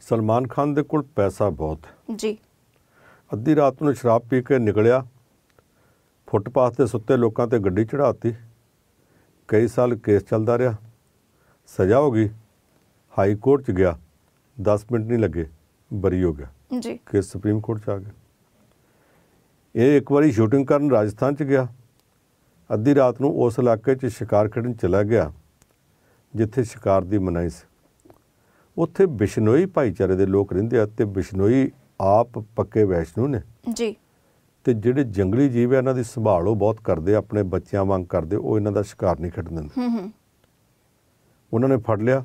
Speaker 2: ਸਲਮਾਨ ਖਾਨ ਦੇ ਕੋਲ ਪੈਸਾ ਬਹੁਤ ਜੀ ਅੱਧੀ ਰਾਤ ਨੂੰ ਸ਼ਰਾਬ ਪੀ ਕੇ ਨਿਕਲਿਆ ਫੁੱਟਪਾਥ ਤੇ ਸੁੱਤੇ ਲੋਕਾਂ ਤੇ ਗੱਡੀ ਚੜਾਤੀ ਕਈ ਸਾਲ ਕੇਸ ਚੱਲਦਾ ਰਿਹਾ ਸਜ਼ਾ ਹੋ ਗਈ ਹਾਈ ਕੋਰਟ 'ਚ ਗਿਆ 10 ਮਿੰਟ ਨਹੀਂ ਲੱਗੇ ਬਰੀ ਹੋ ਗਿਆ ਜੀ ਕਿ ਸੁਪਰੀਮ ਕੋਰਟ ਚ ਆ ਗਿਆ ਇਹ ਇੱਕ ਵਾਰੀ ਸ਼ੂਟਿੰਗ ਕਰਨ ਰਾਜਸਥਾਨ ਚ ਗਿਆ ਅੱਧੀ ਰਾਤ ਨੂੰ ਉਸ ਇਲਾਕੇ ਚ ਸ਼ਿਕਾਰ ਖੇਡਣ ਚਲਾ ਗਿਆ ਜਿੱਥੇ ਸ਼ਿਕਾਰ ਦੀ ਮਨਾਈ ਸੀ ਉੱਥੇ ਬਿਸ਼ਨੋਈ ਭਾਈਚਾਰੇ ਦੇ ਲੋਕ ਰਹਿੰਦੇ ਆ ਤੇ ਬਿਸ਼ਨੋਈ ਆਪ ਪੱਕੇ ਵੈਸ਼ਨੂ ਨੇ ਜੀ ਤੇ ਜਿਹੜੇ ਜੰਗਲੀ ਜੀਵ ਹੈ ਇਹਨਾਂ ਦੀ ਸੰਭਾਲ ਉਹ ਬਹੁਤ ਕਰਦੇ ਆਪਣੇ ਬੱਚਿਆਂ ਵਾਂਗ ਕਰਦੇ ਉਹ ਇਹਨਾਂ ਦਾ ਸ਼ਿਕਾਰ ਨਹੀਂ ਖੇਡਣ ਦਿੰਦੇ ਹੂੰ ਹੂੰ ਉਹਨਾਂ ਨੇ ਫੜ ਲਿਆ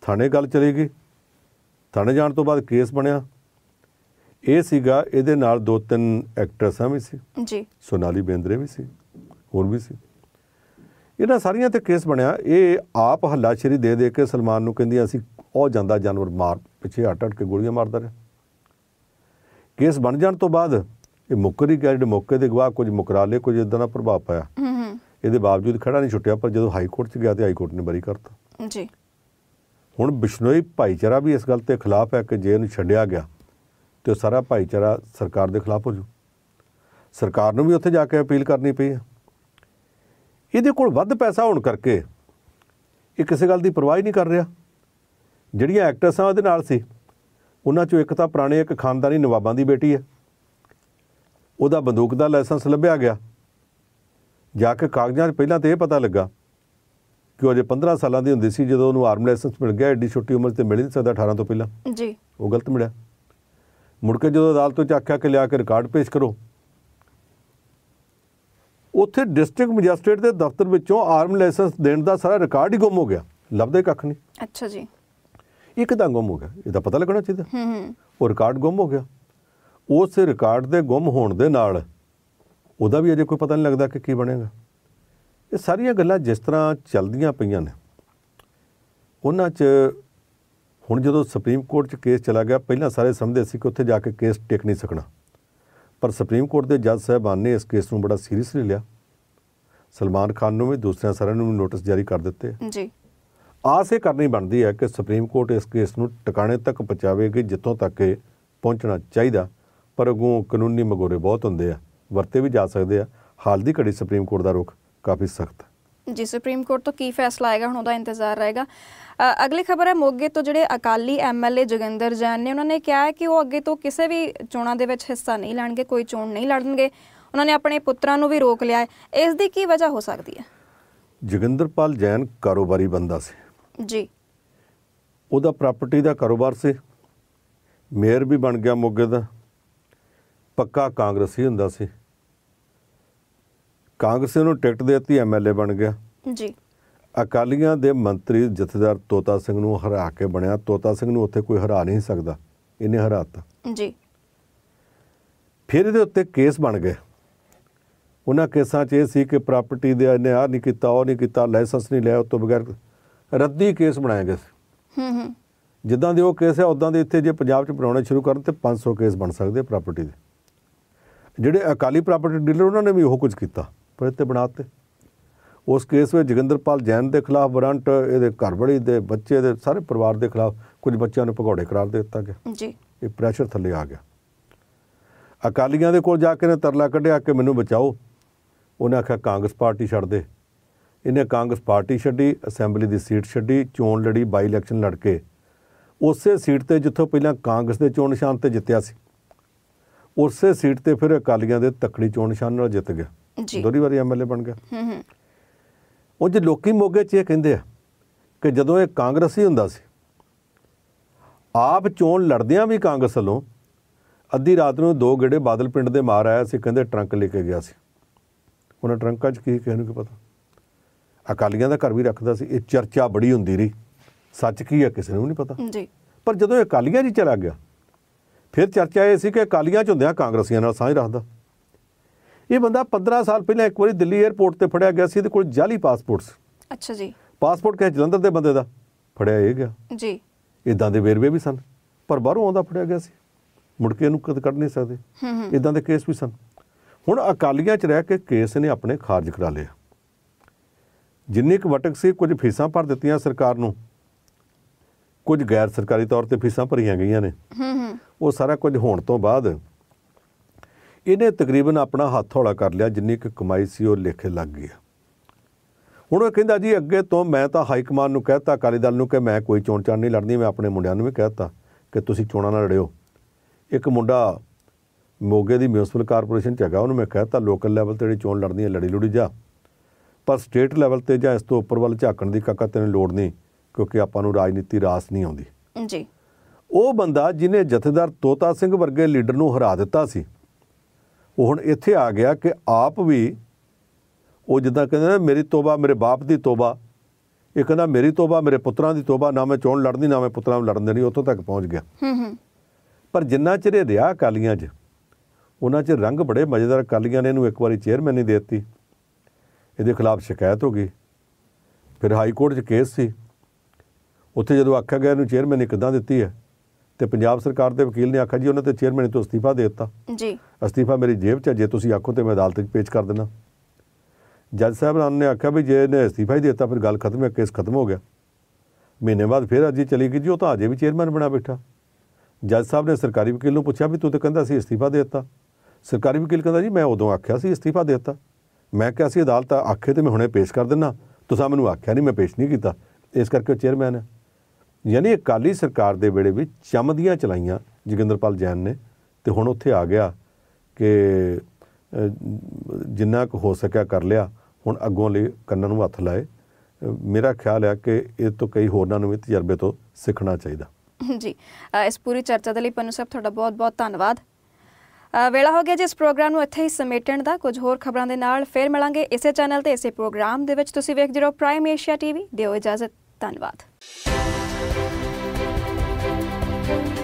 Speaker 2: ਥਾਣੇ ਗੱਲ ਚਲੇ ਗਈ ਥਾਣੇ ਜਾਣ ਤੋਂ ਬਾਅਦ ਕੇਸ ਬਣਿਆ ਇਹ ਸੀਗਾ ਇਹਦੇ ਨਾਲ ਦੋ ਤਿੰਨ ਐਕਟਰਸਾਂ ਵੀ ਸੀ ਜੀ ਸੋਨਾਲੀ ਬੇਂਦਰੇ ਵੀ ਸੀ ਹੋਰ ਵੀ ਸੀ ਇਹਨਾਂ ਸਾਰੀਆਂ ਤੇ ਕੇਸ ਬਣਿਆ ਇਹ ਆਪ ਹੱਲਾਸ਼ੇਰੀ ਦੇ ਦੇ ਕੇ ਸਲਮਾਨ ਨੂੰ ਕਹਿੰਦੀ ਅਸੀਂ ਉਹ ਜਾਂਦਾ ਜਾਨਵਰ ਮਾਰ ਪਿੱਛੇ ਹਟ ਹਟ ਕੇ ਗੋਲੀਆਂ ਮਾਰਦਾ ਰਿਹਾ ਕੇਸ ਬਣ ਜਾਣ ਤੋਂ ਬਾਅਦ ਇਹ ਮੁਕਰੀ ਗਿਆ ਮੌਕੇ ਦੇ ਗਵਾਹ ਕੁਝ ਮੁਕਰਾਲੇ ਕੁਝ ਇਦਾਂ ਦਾ ਪ੍ਰਭਾਵ ਪਾਇਆ ਹੂੰ ਹੂੰ ਇਹਦੇ ਬਾਵਜੂਦ ਖੜਾ ਨਹੀਂ ਛੁੱਟਿਆ ਪਰ ਜਦੋਂ ਹਾਈ ਕੋਰਟ 'ਚ ਗਿਆ ਤੇ ਹਾਈ ਕੋਰਟ ਨੇ ਬਰੀ ਕਰਤਾ ਜੀ ਹੁਣ ਬਿਸ਼ਨੋਈ ਭਾਈਚਾਰਾ ਵੀ ਇਸ ਗੱਲ ਤੇ ਖਿਲਾਫ ਹੈ ਕਿ ਜੇ ਇਹਨੂੰ ਛੱਡਿਆ ਗਿਆ ਤੇ ਸਾਰਾ ਭਾਈਚਾਰਾ ਸਰਕਾਰ ਦੇ ਖਿਲਾਫ ਹੋ ਜੂ ਸਰਕਾਰ ਨੂੰ ਵੀ ਉੱਥੇ ਜਾ ਕੇ ਅਪੀਲ ਕਰਨੀ ਪਈ ਹੈ ਇਹਦੇ ਕੋਲ ਵੱਧ ਪੈਸਾ ਹੋਣ ਕਰਕੇ ਇਹ ਕਿਸੇ ਗੱਲ ਦੀ ਪਰਵਾਹ ਹੀ ਨਹੀਂ ਕਰ ਰਿਹਾ ਜਿਹੜੀਆਂ ਐਕਟਰਸਾਂ ਉਹਦੇ ਨਾਲ ਸੀ ਉਹਨਾਂ ਚੋਂ ਇੱਕ ਤਾਂ ਪੁਰਾਣੇ ਇੱਕ ਖਾਨਦਾਨੀ ਨਵਾਬਾਂ ਦੀ ਬੇਟੀ ਹੈ ਉਹਦਾ ਬੰਦੂਕ ਦਾ ਲਾਇਸੈਂਸ ਲੱਭਿਆ ਗਿਆ ਜਾ ਕੇ ਕਾਗਜ਼ਾਂ 'ਚ ਪਹਿਲਾਂ ਤੇ ਇਹ ਪਤਾ ਲੱਗਾ ਕਿ ਉਹ ਜੇ 15 ਸਾਲਾਂ ਦੀ ਹੁੰਦੀ ਸੀ ਜਦੋਂ ਉਹਨੂੰ ਆਰਮ ਲਾਇਸੈਂਸ ਮਿਲ ਗਿਆ ਐਡੀ ਛੋਟੀ ਉਮਰ ਤੇ ਮਿਲ ਨਹੀਂ ਸਕਦਾ 18 ਤੋਂ ਪਹਿਲਾਂ ਜੀ ਉਹ ਗਲਤ ਮਿਲਿਆ ਮੁੜ ਕੇ ਜਦੋਂ ਅਦਾਲਤ ਵਿੱਚ ਆਖਿਆ ਕਿ ਲਿਆ ਕੇ ਰਿਕਾਰਡ ਪੇਸ਼ ਕਰੋ ਉੱਥੇ ਡਿਸਟ੍ਰਿਕਟ ਮੈਜਿਸਟ੍ਰੇਟ ਦੇ ਦਫ਼ਤਰ ਵਿੱਚੋਂ ਆਰਮ ਲਾਇਸੈਂਸ ਦੇਣ ਦਾ ਸਾਰਾ ਰਿਕਾਰਡ ਹੀ ਗੁੰਮ ਹੋ ਗਿਆ ਲੱਭਦੇ ਕੱਖ ਨਹੀਂ ਅੱਛਾ ਜੀ ਇੱਕ ਤਾਂ ਗੁੰਮ ਹੋ ਗਿਆ ਇਹਦਾ ਪਤਾ ਲੱਗਣਾ ਚਾਹੀਦਾ ਹੂੰ ਹੂੰ ਉਹ ਰਿਕਾਰਡ ਗੁੰਮ ਹੋ ਗਿਆ ਉਸ ਰਿਕਾਰਡ ਦੇ ਗੁੰਮ ਹੋਣ ਦੇ ਨਾਲ ਉਹਦਾ ਵੀ ਅਜੇ ਕੋਈ ਪਤਾ ਨਹੀਂ ਲੱਗਦਾ ਕਿ ਕੀ ਬਣੇਗਾ ਇਹ ਸਾਰੀਆਂ ਗੱਲਾਂ ਜਿਸ ਤਰ੍ਹਾਂ ਚੱਲਦੀਆਂ ਪਈਆਂ ਨੇ ਉਹਨਾਂ 'ਚ ਹੁਣ ਜਦੋਂ ਸੁਪਰੀਮ ਕੋਰਟ 'ਚ ਕੇਸ ਚਲਾ ਗਿਆ ਪਹਿਲਾਂ ਸਾਰੇ ਸਮਝਦੇ ਸੀ ਕਿ ਉੱਥੇ ਜਾ ਕੇ ਕੇਸ ਟਿਕ ਨਹੀਂ ਸਕਣਾ ਪਰ ਸੁਪਰੀਮ ਕੋਰਟ ਦੇ ਜੱਜ ਸਾਹਿਬਾਨ ਨੇ ਇਸ ਕੇਸ ਨੂੰ ਬੜਾ ਸੀਰੀਅਸਲੀ ਲਿਆ ਸਲਮਾਨ ਖਾਨ ਨੂੰ ਵੀ ਦੂਸਰਿਆਂ ਸਾਰਿਆਂ ਨੂੰ ਵੀ ਨੋਟਿਸ ਜਾਰੀ ਕਰ ਦਿੱਤੇ ਜੀ ਆਸ ਇਹ ਕਰਨੀ ਬਣਦੀ ਹੈ ਕਿ ਸੁਪਰੀਮ ਕੋਰਟ ਇਸ ਕੇਸ ਨੂੰ ਟਿਕਾਣੇ ਤੱਕ ਪਹੁੰਚਾਵੇਗੀ ਜਿੱਥੋਂ ਤੱਕ ਇਹ ਪਹੁੰਚਣਾ ਚਾਹੀਦਾ ਪਰ ਉਹ ਕਾਨੂੰਨੀ ਮਗੋਰੇ ਬਹੁਤ ਹੁੰਦੇ ਆ ਵਰਤੇ ਵੀ ਜਾ ਸਕਦੇ ਆ ਹਾਲ ਦੀ ਘੜੀ ਸੁਪਰੀਮ ਕੋਰਟ ਦਾ ਰੁਖ ਕਾਫੀ ਸਖਤ
Speaker 1: ਜੀ ਸੁਪਰੀਮ ਕੋਰਟ ਤੋਂ ਕੀ ਫੈਸਲਾ ਆਏਗਾ ਹੁਣ ਉਹਦਾ ਇੰਤਜ਼ਾਰ ਰਹੇਗਾ ਅਗਲੀ ਖਬਰ ਹੈ ਮੋਗੇ ਤੋਂ ਜਿਹੜੇ ਅਕਾਲੀ ਐਮਐਲਏ ਜਗਿੰਦਰ ਜੈਨ ਨੇ ਉਹਨਾਂ ਨੇ ਕਿਹਾ ਹੈ ਕਿ ਉਹ ਅੱਗੇ ਤੋਂ ਕਿਸੇ ਵੀ ਚੋਣਾਂ ਦੇ ਵਿੱਚ ਹਿੱਸਾ ਨਹੀਂ ਲੈਣਗੇ ਕੋਈ ਚੋਣ ਨਹੀਂ ਲੜਨਗੇ ਉਹਨਾਂ ਨੇ ਆਪਣੇ ਪੁੱਤਰਾਂ ਨੂੰ ਵੀ ਰੋਕ ਲਿਆ ਹੈ ਇਸ ਦੀ ਕੀ ਵਜ੍ਹਾ ਹੋ ਸਕਦੀ ਹੈ
Speaker 2: ਜਗਿੰਦਰਪਾਲ ਜੈਨ ਕਾਰੋਬਾਰੀ ਬੰਦਾ ਸੀ ਜੀ ਉਹਦਾ ਪ੍ਰਾਪਰਟੀ ਦਾ ਕਾਰੋਬਾਰ ਸੀ ਮੇਅਰ ਵੀ ਬਣ ਗਿਆ ਮੋਗੇ ਦਾ ਪੱਕਾ ਕਾਂਗਰਸੀ ਹੁੰਦਾ ਸੀ ਕਾਂਗਰਸ ਨੂੰ ਟਿਕਟ ਦਿੱਤੀ ਐਮਐਲਏ ਬਣ ਗਿਆ ਜੀ ਅਕਾਲੀਆਂ ਦੇ ਮੰਤਰੀ ਜਥੇਦਾਰ ਤੋਤਾ ਸਿੰਘ ਨੂੰ ਹਰਾ ਕੇ ਬਣਿਆ ਤੋਤਾ ਸਿੰਘ ਨੂੰ ਉੱਥੇ ਕੋਈ ਹਰਾ ਨਹੀਂ ਸਕਦਾ ਇਹਨੇ ਹਰਾਤਾ ਜੀ ਫਿਰ ਇਹਦੇ ਉੱਤੇ ਕੇਸ ਬਣ ਗਏ ਉਹਨਾਂ ਕੇਸਾਂ 'ਚ ਇਹ ਸੀ ਕਿ ਪ੍ਰਾਪਰਟੀ ਦੇ ਇਹਨੇ ਆ ਨਹੀਂ ਕੀਤਾ ਉਹ ਨਹੀਂ ਕੀਤਾ ਲਾਇਸੈਂਸ ਨਹੀਂ ਲਿਆ ਉਸ ਤੋਂ ਬਗੈਰ ਰੱਦੀ ਕੇਸ ਬਣਾਏ ਗਏ ਹੂੰ ਹੂੰ ਜਿੱਦਾਂ ਦੇ ਉਹ ਕੇਸ ਹੈ ਉਦਾਂ ਦੇ ਇੱਥੇ ਜੇ ਪੰਜਾਬ 'ਚ ਬਣਾਉਣੇ ਸ਼ੁਰੂ ਕਰਨ ਤੇ 500 ਕੇਸ ਬਣ ਸਕਦੇ ਪ੍ਰਾਪਰਟੀ ਦੇ ਜਿਹੜੇ ਅਕਾਲੀ ਪ੍ਰਾਪਰਟੀ ਡੀਲਰ ਉਹਨਾਂ ਨੇ ਵੀ ਉਹ ਕੁਝ ਕੀਤਾ ਫਿਰ ਤੇ ਬਣਾਤੇ ਉਸ ਕੇਸ ਵਿੱਚ ਜਗਿੰਦਰਪਾਲ ਜੈਨ ਦੇ ਖਿਲਾਫ ਵਾਰੰਟ ਇਹਦੇ ਘਰਵਾਲੀ ਦੇ ਬੱਚੇ ਦੇ ਸਾਰੇ ਪਰਿਵਾਰ ਦੇ ਖਿਲਾਫ ਕੁਝ ਬੱਚਿਆਂ ਨੂੰ ਭਗੌੜੇ ਕਰਾਰ ਦੇ ਦਿੱਤਾ ਗਿਆ ਜੀ ਇਹ ਪ੍ਰੈਸ਼ਰ ਥੱਲੇ ਆ ਗਿਆ ਅਕਾਲੀਆਂ ਦੇ ਕੋਲ ਜਾ ਕੇ ਨੇ ਤਰਲਾ ਕੱਢਿਆ ਕਿ ਮੈਨੂੰ ਬਚਾਓ ਉਹਨੇ ਆਖਿਆ ਕਾਂਗਰਸ ਪਾਰਟੀ ਛੱਡ ਦੇ ਇਹਨੇ ਕਾਂਗਰਸ ਪਾਰਟੀ ਛੱਡੀ ਅਸੈਂਬਲੀ ਦੀ ਸੀਟ ਛੱਡੀ ਚੋਣ ਲੜੀ ਬਾਈ ਇਲੈਕਸ਼ਨ ਲੜ ਕੇ ਉਸੇ ਸੀਟ ਤੇ ਜਿੱਥੋਂ ਪਹਿਲਾਂ ਕਾਂਗਰਸ ਦੇ ਚੋਣ ਨਿਸ਼ਾਨ ਤੇ ਜਿੱਤਿਆ ਸੀ ਉਸੇ ਸੀਟ ਤੇ ਫਿਰ ਅਕਾਲੀਆਂ ਦੇ ਤਕੜੀ ਚੋਣ ਨਿਸ਼ਾਨ ਨਾਲ ਜਿੱਤ ਗਿਆ ਦੋਰੀ ਵਾਰੀ ਐਮਐਲਏ ਬਣ ਗਿਆ ਹੂੰ ਹੂੰ ਉਹ ਜੇ ਲੋਕੀ ਮੋਗੇ 'ਚ ਇਹ ਕਹਿੰਦੇ ਆ ਕਿ ਜਦੋਂ ਇਹ ਕਾਂਗਰਸੀ ਹੁੰਦਾ ਸੀ ਆਪ ਚੋਣ ਲੜਦਿਆਂ ਵੀ ਕਾਂਗਰਸ ਵੱਲੋਂ ਅੱਧੀ ਰਾਤ ਨੂੰ ਦੋ ਗੇੜੇ ਬਾਦਲ ਪਿੰਡ ਦੇ ਮਾਰ ਆਇਆ ਸੀ ਕਹਿੰਦੇ ਟਰੰਕ ਲੈ ਕੇ ਗਿਆ ਸੀ ਉਹਨਾਂ ਟਰੰਕਾਂ 'ਚ ਕੀ ਕਿਸੇ ਨੂੰ ਕੀ ਪਤਾ ਅਕਾਲੀਆਂ ਦਾ ਘਰ ਵੀ ਰੱਖਦਾ ਸੀ ਇਹ ਚਰਚਾ ਬੜੀ ਹੁੰਦੀ ਰਹੀ ਸੱਚ ਕੀ ਹੈ ਕਿਸੇ ਨੂੰ ਨਹੀਂ ਪਤਾ ਜੀ ਪਰ ਜਦੋਂ ਇਹ ਅਕਾਲੀਆਂ ਜੀ ਚਲਾ ਗਿਆ ਫਿਰ ਚਰਚਾ ਇਹ ਸੀ ਕਿ ਅਕਾਲੀਆਂ 'ਚ ਹੁੰਦਿਆਂ ਕਾਂਗਰਸੀਆਂ ਨਾਲ ਸਾਂਝ ਰੱਖਦਾ ਇਹ ਬੰਦਾ 15 ਸਾਲ ਪਹਿਲਾਂ ਇੱਕ ਵਾਰੀ ਦਿੱਲੀ 에ਅਰਪੋਰਟ ਤੇ ਫੜਿਆ ਗਿਆ ਸੀ ਇਹਦੇ ਕੋਲ ਜਾਲੀ ਪਾਸਪੋਰਟਸ ਅੱਛਾ ਜੀ ਪਾਸਪੋਰਟ ਕਿਸ ਜਲੰਧਰ ਦੇ ਬੰਦੇ ਦਾ ਫੜਿਆ ਇਹ ਗਿਆ ਜੀ ਇਦਾਂ ਦੇ ਵੇਰਵੇ ਵੀ ਸਨ ਪਰ ਬਾਹਰੋਂ ਆਉਂਦਾ ਫੜਿਆ ਗਿਆ ਸੀ ਮੁੜ ਕੇ ਇਹਨੂੰ ਕਦ ਕੱਢ ਨਹੀਂ ਸਕਦੇ ਇਦਾਂ ਦੇ ਕੇਸ ਵੀ ਸਨ ਹੁਣ ਅਕਾਲੀਆਂ 'ਚ ਰਹਿ ਕੇ ਕੇਸ ਨੇ ਆਪਣੇ ਖਾਰਜ ਕਰਾ ਲਿਆ ਜਿੰਨੇ ਕੁ ਵਟਕ ਸੀ ਕੁਝ ਫੀਸਾਂ ਭਰ ਦਿੱਤੀਆਂ ਸਰਕਾਰ ਨੂੰ ਕੁਝ ਗੈਰ ਸਰਕਾਰੀ ਤੌਰ ਤੇ ਫੀਸਾਂ ਭਰੀਆਂ ਗਈਆਂ ਨੇ ਹੂੰ ਹੂੰ ਉਹ ਸਾਰਾ ਕੁਝ ਹੋਣ ਤੋਂ ਬਾਅਦ ਇਹਨੇ ਤਕਰੀਬਨ ਆਪਣਾ ਹੱਥ ਹੌਲਾ ਕਰ ਲਿਆ ਜਿੰਨੀ ਕਿ ਕਮਾਈ ਸੀ ਉਹ ਲੇਖੇ ਲੱਗ ਗਈ ਹੁਣ ਉਹ ਕਹਿੰਦਾ ਜੀ ਅੱਗੇ ਤੋਂ ਮੈਂ ਤਾਂ ਹਾਈ ਕਮਾਂਡ ਨੂੰ ਕਹਿਤਾ ਅਕਾਲੀ ਦਲ ਨੂੰ ਕਿ ਮੈਂ ਕੋਈ ਚੋਣ ਚਾਣ ਨਹੀਂ ਲੜਨੀ ਮੈਂ ਆਪਣੇ ਮੁੰਡਿਆਂ ਨੂੰ ਵੀ ਕਹਿਤਾ ਕਿ ਤੁਸੀਂ ਚੋਣਾਂ ਨਾਲ ਲੜਿਓ ਇੱਕ ਮੁੰਡਾ ਮੋਗੇ ਦੀ ਮਿਊਨਿਸਪਲ ਕਾਰਪੋਰੇਸ਼ਨ ਚ ਹੈਗਾ ਉਹਨੂੰ ਮੈਂ ਕਹਿਤਾ ਲੋਕਲ ਲੈਵਲ ਤੇ ਜਿਹੜੀ ਚੋਣ ਲੜਨੀ ਹੈ ਲੜੀ ਲੁੜੀ ਜਾ ਪਰ ਸਟੇਟ ਲੈਵਲ ਤੇ ਜਾਂ ਇਸ ਤੋਂ ਉੱਪਰ ਵੱਲ ਝਾਕਣ ਦੀ ਕਾਕਾ ਤੈਨੂੰ ਲੋੜ ਨਹੀਂ ਕਿਉਂਕਿ ਆਪਾਂ ਨੂੰ ਰਾਜਨੀਤੀ ਰਾਸ ਨਹੀਂ ਆਉਂਦੀ ਜੀ ਉਹ ਬੰਦਾ ਜਿਨੇ ਜਥੇਦਾਰ ਤੋਤਾ ਸਿੰਘ ਵਰਗੇ ਲੀਡਰ ਨੂੰ ਹਰਾ ਦਿੱਤਾ ਸੀ ਉਹ ਹੁਣ ਇੱਥੇ ਆ ਗਿਆ ਕਿ ਆਪ ਵੀ ਉਹ ਜਿੱਦਾਂ ਕਹਿੰਦੇ ਨੇ ਮੇਰੀ ਤੋਬਾ ਮੇਰੇ ਬਾਪ ਦੀ ਤੋਬਾ ਇਹ ਕਹਿੰਦਾ ਮੇਰੀ ਤੋਬਾ ਮੇਰੇ ਪੁੱਤਰਾਂ ਦੀ ਤੋਬਾ ਨਾ ਮੈਂ ਚੋਣ ਲੜਨੀ ਨਾ ਮੈਂ ਪੁੱਤਰਾਂ ਨੂੰ ਲੜਨ ਦੇਣੀ ਉੱਥੋਂ ਤੱਕ ਪਹੁੰਚ ਗਿਆ ਹੂੰ ਹੂੰ ਪਰ ਜਿੰਨਾ ਚਿਰ ਇਹ ਰਿਹਾ ਕਾਲੀਆਂ 'ਚ ਉਹਨਾਂ 'ਚ ਰੰਗ ਬੜੇ ਮਜ਼ੇਦਾਰ ਕਾਲੀਆਂ ਨੇ ਇਹਨੂੰ ਇੱਕ ਵਾਰੀ ਚੇਅਰਮੈਨ ਨਹੀਂ ਦਿੱਤੀ ਇਹਦੇ ਖਿਲਾਫ ਸ਼ਿਕਾਇਤ ਹੋ ਗਈ ਫਿਰ ਹਾਈ ਕੋਰਟ 'ਚ ਕੇਸ ਸੀ ਉੱਥੇ ਜਦੋਂ ਆਖਿਆ ਗਿਆ ਇਹਨੂੰ ਚੇਅਰਮੈਨ ਨੇ ਕਿਦਾਂ ਦਿੱਤੀ ਹੈ ਤੇ ਪੰਜਾਬ ਸਰਕਾਰ ਦੇ ਵਕੀਲ ਨੇ ਆਖਿਆ ਜੀ ਉਹਨਾਂ ਤੇ ਚੇਅਰਮੈਨ ਤੋਂ ਅਸਤੀਫਾ ਦੇ ਦਿੱਤਾ ਜੀ ਅਸਤੀਫਾ ਮੇਰੀ ਜੇਬ 'ਚ ਜੇ ਤੁਸੀਂ ਆਖੋ ਤੇ ਮੈਂ ਅਦਾਲਤ 'ਚ ਪੇਸ਼ ਕਰ ਦੇਣਾ ਜੱਜ ਸਾਹਿਬ ਨੇ ਆਖਿਆ ਵੀ ਜੇ ਨੇ ਅਸਤੀਫਾ ਹੀ ਦਿੱਤਾ ਫਿਰ ਗੱਲ ਖਤਮ ਹੈ ਕੇਸ ਖਤਮ ਹੋ ਗਿਆ ਮਹੀਨੇ ਬਾਅਦ ਫਿਰ ਹੀ ਚਲੀ ਗਈ ਜੀ ਉਹ ਤਾਂ ਅਜੇ ਵੀ ਚੇਅਰਮੈਨ ਬਣਾ ਬੈਠਾ ਜੱਜ ਸਾਹਿਬ ਨੇ ਸਰਕਾਰੀ ਵਕੀਲ ਨੂੰ ਪੁੱਛਿਆ ਵੀ ਤੂੰ ਤਾਂ ਕਹਿੰਦਾ ਸੀ ਅਸਤੀਫਾ ਦੇ ਦਿੱਤਾ ਸਰਕਾਰੀ ਵਕੀਲ ਕਹਿੰਦਾ ਜੀ ਮੈਂ ਉਦੋਂ ਆਖਿਆ ਸੀ ਅਸਤੀਫਾ ਦੇ ਦਿੱਤਾ ਮੈਂ ਕਿਹਾ ਸੀ ਅਦਾਲਤ ਆਖੇ ਤੇ ਮੈਂ ਹੁਣੇ ਪੇਸ਼ ਕਰ ਦਿੰਨਾ ਤੁਸੀਂ ਮੈਨੂੰ ਆਖਿਆ ਨਹੀਂ ਮੈਂ ਪੇਸ਼ ਨਹੀਂ ਕੀਤਾ ਇਸ ਕਰਕੇ ਚੇਅਰਮੈਨ ਹੈ ਯਾਨੀ ਅਕਾਲੀ ਸਰਕਾਰ ਦੇ ਵੇਲੇ ਵੀ ਚਮਦੀਆਂ ਚਲਾਈਆਂ ਜਗਿੰਦਰਪਾਲ ਜੈਨ ਨੇ ਤੇ ਹੁਣ ਉੱਥੇ ਆ ਗਿਆ ਕਿ ਜਿੰਨਾ ਕੁ ਹੋ ਸਕਿਆ ਕਰ ਲਿਆ ਹੁਣ ਅੱਗੋਂ ਲਈ ਕੰਨਾਂ ਨੂੰ ਹੱਥ ਲਾਏ ਮੇਰਾ ਖਿਆਲ ਹੈ ਕਿ ਇਹ ਤੋਂ ਕਈ ਹੋਰਨਾਂ ਨੂੰ ਵੀ ਤਜਰਬੇ ਤੋਂ ਸਿੱਖਣਾ ਚਾਹੀਦਾ
Speaker 1: ਜੀ ਇਸ ਪੂਰੀ ਚਰਚਾ ਦੇ ਲਈ ਪੰਨੂ ਸਾਹਿਬ ਤੁਹਾਡਾ ਬਹੁਤ-ਬਹੁਤ ਧੰਨਵਾਦ ਵੇਲਾ ਹੋ ਗਿਆ ਜੀ ਇਸ ਪ੍ਰੋਗਰਾਮ ਨੂੰ ਇੱਥੇ ਹੀ ਸਮੇਟਣ ਦਾ ਕੁਝ ਹੋਰ ਖਬਰਾਂ ਦੇ ਨਾਲ ਫੇਰ ਮਿਲਾਂਗੇ ਇਸੇ ਚੈਨਲ ਤੇ ਇਸੇ ਪ੍ਰੋਗਰਾਮ ਦੇ ਵਿੱਚ ਤੁਸੀਂ ਵੇਖਦੇ ਰਹੋ ਪ੍ਰਾਈਮ ਏਸ਼ੀਆ ਟੀਵੀ ਦਿਓ ਇਜਾਜ਼ਤ ਧੰਨਵਾਦ Thank you.